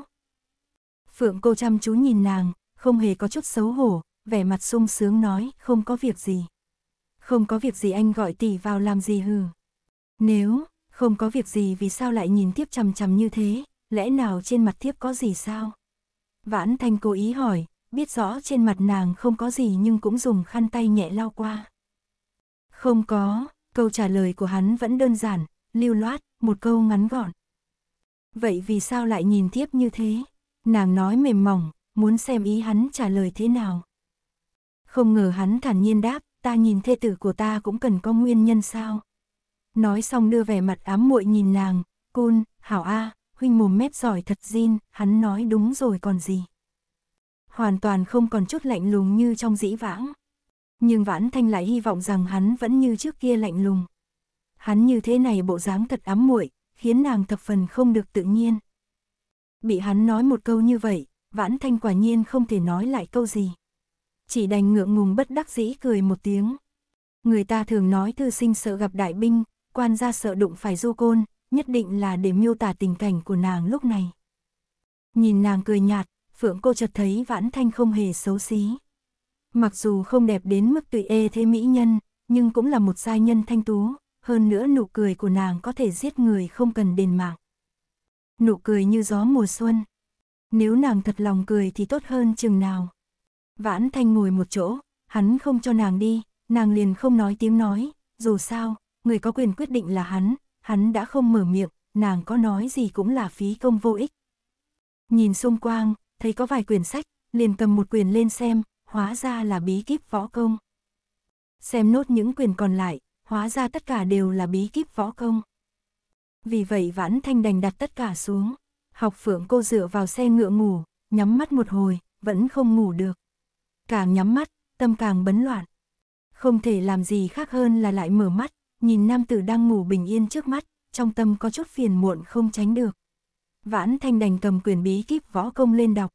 Phượng cô chăm chú nhìn nàng, không hề có chút xấu hổ, vẻ mặt sung sướng nói, không có việc gì. Không có việc gì anh gọi tỷ vào làm gì hừ. Nếu, không có việc gì vì sao lại nhìn tiếp chằm chằm như thế, lẽ nào trên mặt tiếp có gì sao? Vãn thanh cố ý hỏi, biết rõ trên mặt nàng không có gì nhưng cũng dùng khăn tay nhẹ lau qua. Không có, câu trả lời của hắn vẫn đơn giản, lưu loát, một câu ngắn gọn. Vậy vì sao lại nhìn tiếp như thế? Nàng nói mềm mỏng, muốn xem ý hắn trả lời thế nào. Không ngờ hắn thản nhiên đáp, ta nhìn thê tử của ta cũng cần có nguyên nhân sao. Nói xong đưa vẻ mặt ám muội nhìn nàng, côn, hảo a, huynh mồm mép giỏi thật zin, hắn nói đúng rồi còn gì. Hoàn toàn không còn chút lạnh lùng như trong dĩ vãng. Nhưng vãn thanh lại hy vọng rằng hắn vẫn như trước kia lạnh lùng. Hắn như thế này bộ dáng thật ám muội khiến nàng thập phần không được tự nhiên. Bị hắn nói một câu như vậy, vãn thanh quả nhiên không thể nói lại câu gì. Chỉ đành ngượng ngùng bất đắc dĩ cười một tiếng. Người ta thường nói thư sinh sợ gặp đại binh, quan gia sợ đụng phải du côn, nhất định là để miêu tả tình cảnh của nàng lúc này. Nhìn nàng cười nhạt, phượng cô chợt thấy vãn thanh không hề xấu xí. Mặc dù không đẹp đến mức tùy ê thế mỹ nhân, nhưng cũng là một giai nhân thanh tú, hơn nữa nụ cười của nàng có thể giết người không cần đền mạng. Nụ cười như gió mùa xuân. Nếu nàng thật lòng cười thì tốt hơn chừng nào. Vãn Thanh ngồi một chỗ, hắn không cho nàng đi, nàng liền không nói tiếng nói, dù sao, người có quyền quyết định là hắn, hắn đã không mở miệng, nàng có nói gì cũng là phí công vô ích. Nhìn xung quanh, thấy có vài quyển sách, liền cầm một quyển lên xem, hóa ra là bí kíp võ công. Xem nốt những quyển còn lại, hóa ra tất cả đều là bí kíp võ công. Vì vậy Vãn Thanh đành đặt tất cả xuống, học phượng cô dựa vào xe ngựa ngủ, nhắm mắt một hồi, vẫn không ngủ được. Càng nhắm mắt, tâm càng bấn loạn. Không thể làm gì khác hơn là lại mở mắt, nhìn nam tử đang ngủ bình yên trước mắt, trong tâm có chút phiền muộn không tránh được. Vãn Thanh đành cầm quyền bí kíp võ công lên đọc.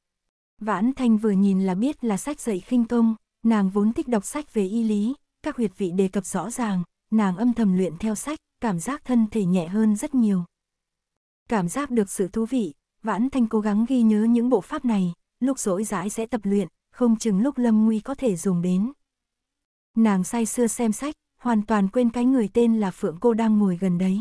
Vãn Thanh vừa nhìn là biết là sách dạy khinh công, nàng vốn thích đọc sách về y lý, các huyệt vị đề cập rõ ràng, nàng âm thầm luyện theo sách, cảm giác thân thể nhẹ hơn rất nhiều. Cảm giác được sự thú vị, Vãn Thanh cố gắng ghi nhớ những bộ pháp này, lúc rỗi rãi sẽ tập luyện, không chừng lúc lâm nguy có thể dùng đến. Nàng say sưa xem sách, hoàn toàn quên cái người tên là Phượng cô đang ngồi gần đấy.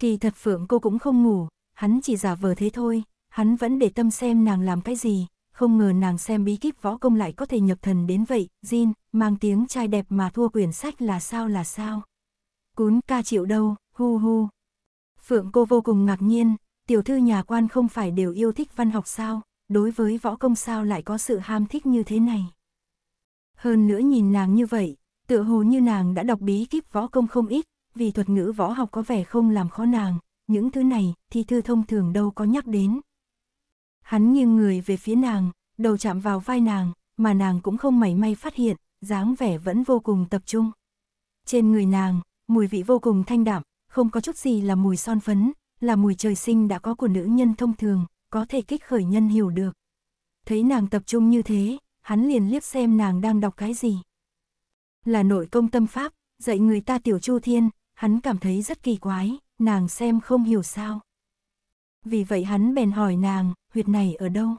Kỳ thật Phượng cô cũng không ngủ, hắn chỉ giả vờ thế thôi, hắn vẫn để tâm xem nàng làm cái gì, không ngờ nàng xem bí kíp võ công lại có thể nhập thần đến vậy, Jin, mang tiếng trai đẹp mà thua quyển sách là sao là sao. Cún ca chịu đâu, hu hu. Phượng cô vô cùng ngạc nhiên, tiểu thư nhà quan không phải đều yêu thích văn học sao, đối với võ công sao lại có sự ham thích như thế này. Hơn nữa nhìn nàng như vậy, tựa hồ như nàng đã đọc bí kíp võ công không ít, vì thuật ngữ võ học có vẻ không làm khó nàng, những thứ này thì thư thông thường đâu có nhắc đến. Hắn nghiêng người về phía nàng, đầu chạm vào vai nàng, mà nàng cũng không mảy may phát hiện, dáng vẻ vẫn vô cùng tập trung. Trên người nàng, mùi vị vô cùng thanh đạm, không có chút gì là mùi son phấn, là mùi trời sinh đã có của nữ nhân thông thường, có thể kích khởi nhân hiểu được. Thấy nàng tập trung như thế, hắn liền liếc xem nàng đang đọc cái gì. Là nội công tâm pháp, dạy người ta tiểu chu thiên, hắn cảm thấy rất kỳ quái, nàng xem không hiểu sao. Vì vậy hắn bèn hỏi nàng, huyệt này ở đâu?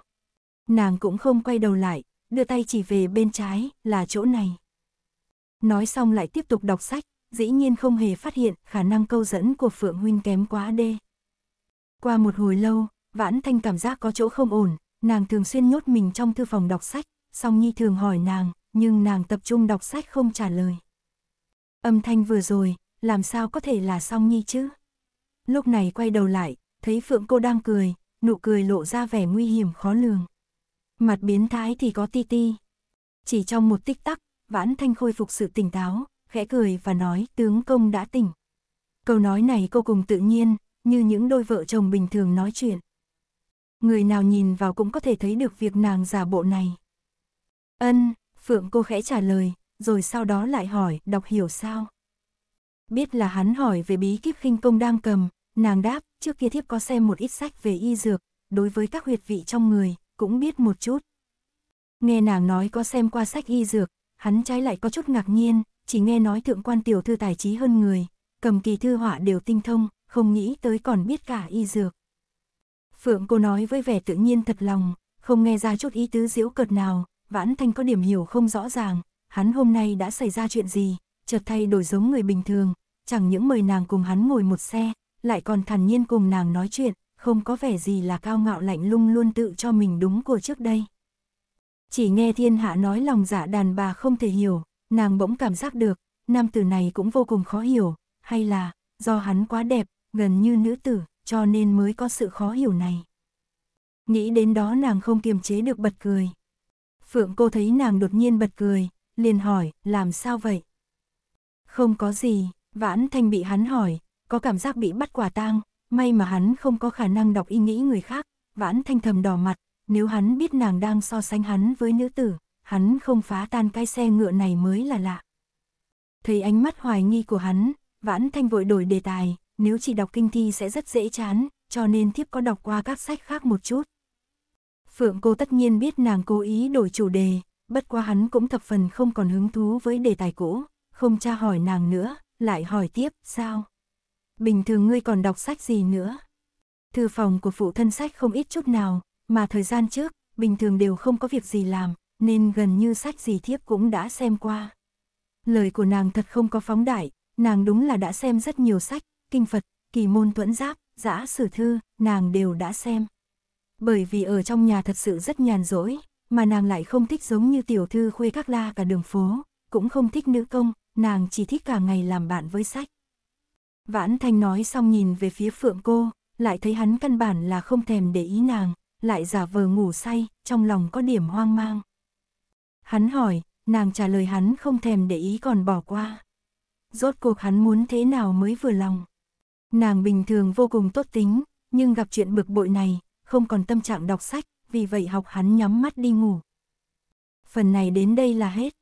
Nàng cũng không quay đầu lại, đưa tay chỉ về bên trái, là chỗ này. Nói xong lại tiếp tục đọc sách, dĩ nhiên không hề phát hiện khả năng câu dẫn của Phượng Huynh kém quá đê. Qua một hồi lâu, Vãn Thanh cảm giác có chỗ không ổn, nàng thường xuyên nhốt mình trong thư phòng đọc sách, song Nhi thường hỏi nàng, nhưng nàng tập trung đọc sách không trả lời. Âm thanh vừa rồi, làm sao có thể là song Nhi chứ? Lúc này quay đầu lại, thấy Phượng cô đang cười, nụ cười lộ ra vẻ nguy hiểm khó lường. Mặt biến thái thì có ti ti. Chỉ trong một tích tắc, Vãn Thanh khôi phục sự tỉnh táo, khẽ cười và nói tướng công đã tỉnh. Câu nói này cô cùng tự nhiên, như những đôi vợ chồng bình thường nói chuyện. Người nào nhìn vào cũng có thể thấy được việc nàng giả bộ này. Ân, Phượng cô khẽ trả lời, rồi sau đó lại hỏi, đọc hiểu sao? Biết là hắn hỏi về bí kíp khinh công đang cầm, nàng đáp, trước kia thiếp có xem một ít sách về y dược, đối với các huyệt vị trong người, cũng biết một chút. Nghe nàng nói có xem qua sách y dược, hắn trái lại có chút ngạc nhiên, chỉ nghe nói thượng quan tiểu thư tài trí hơn người, cầm kỳ thư họa đều tinh thông, không nghĩ tới còn biết cả y dược. Phượng cô nói với vẻ tự nhiên thật lòng, không nghe ra chút ý tứ diễu cợt nào, vãn thanh có điểm hiểu không rõ ràng, hắn hôm nay đã xảy ra chuyện gì, chợt thay đổi giống người bình thường, chẳng những mời nàng cùng hắn ngồi một xe, lại còn thản nhiên cùng nàng nói chuyện, không có vẻ gì là cao ngạo lạnh lung luôn tự cho mình đúng của trước đây. Chỉ nghe thiên hạ nói lòng giả dạ đàn bà không thể hiểu, nàng bỗng cảm giác được, nam tử này cũng vô cùng khó hiểu, hay là, do hắn quá đẹp, gần như nữ tử, cho nên mới có sự khó hiểu này. Nghĩ đến đó nàng không kiềm chế được bật cười. Phượng cô thấy nàng đột nhiên bật cười, liền hỏi, làm sao vậy? Không có gì, vãn thanh bị hắn hỏi, có cảm giác bị bắt quả tang, May mà hắn không có khả năng đọc ý nghĩ người khác, vãn thanh thầm đỏ mặt, nếu hắn biết nàng đang so sánh hắn với nữ tử, hắn không phá tan cái xe ngựa này mới là lạ. Thấy ánh mắt hoài nghi của hắn, vãn thanh vội đổi đề tài, nếu chỉ đọc kinh thi sẽ rất dễ chán, cho nên thiếp có đọc qua các sách khác một chút. Phượng cô tất nhiên biết nàng cố ý đổi chủ đề, bất quá hắn cũng thập phần không còn hứng thú với đề tài cũ, không tra hỏi nàng nữa, lại hỏi tiếp, sao? bình thường ngươi còn đọc sách gì nữa? Thư phòng của phụ thân sách không ít chút nào, mà thời gian trước, bình thường đều không có việc gì làm, nên gần như sách gì thiếp cũng đã xem qua. Lời của nàng thật không có phóng đại, nàng đúng là đã xem rất nhiều sách, kinh Phật, kỳ môn tuẫn giáp, giã sử thư, nàng đều đã xem. Bởi vì ở trong nhà thật sự rất nhàn rỗi, mà nàng lại không thích giống như tiểu thư khuê các la cả đường phố, cũng không thích nữ công, nàng chỉ thích cả ngày làm bạn với sách. Vãn Thanh nói xong nhìn về phía phượng cô, lại thấy hắn căn bản là không thèm để ý nàng, lại giả vờ ngủ say, trong lòng có điểm hoang mang. Hắn hỏi, nàng trả lời hắn không thèm để ý còn bỏ qua. Rốt cuộc hắn muốn thế nào mới vừa lòng. Nàng bình thường vô cùng tốt tính, nhưng gặp chuyện bực bội này, không còn tâm trạng đọc sách, vì vậy học hắn nhắm mắt đi ngủ. Phần này đến đây là hết.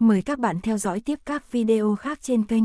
Mời các bạn theo dõi tiếp các video khác trên kênh.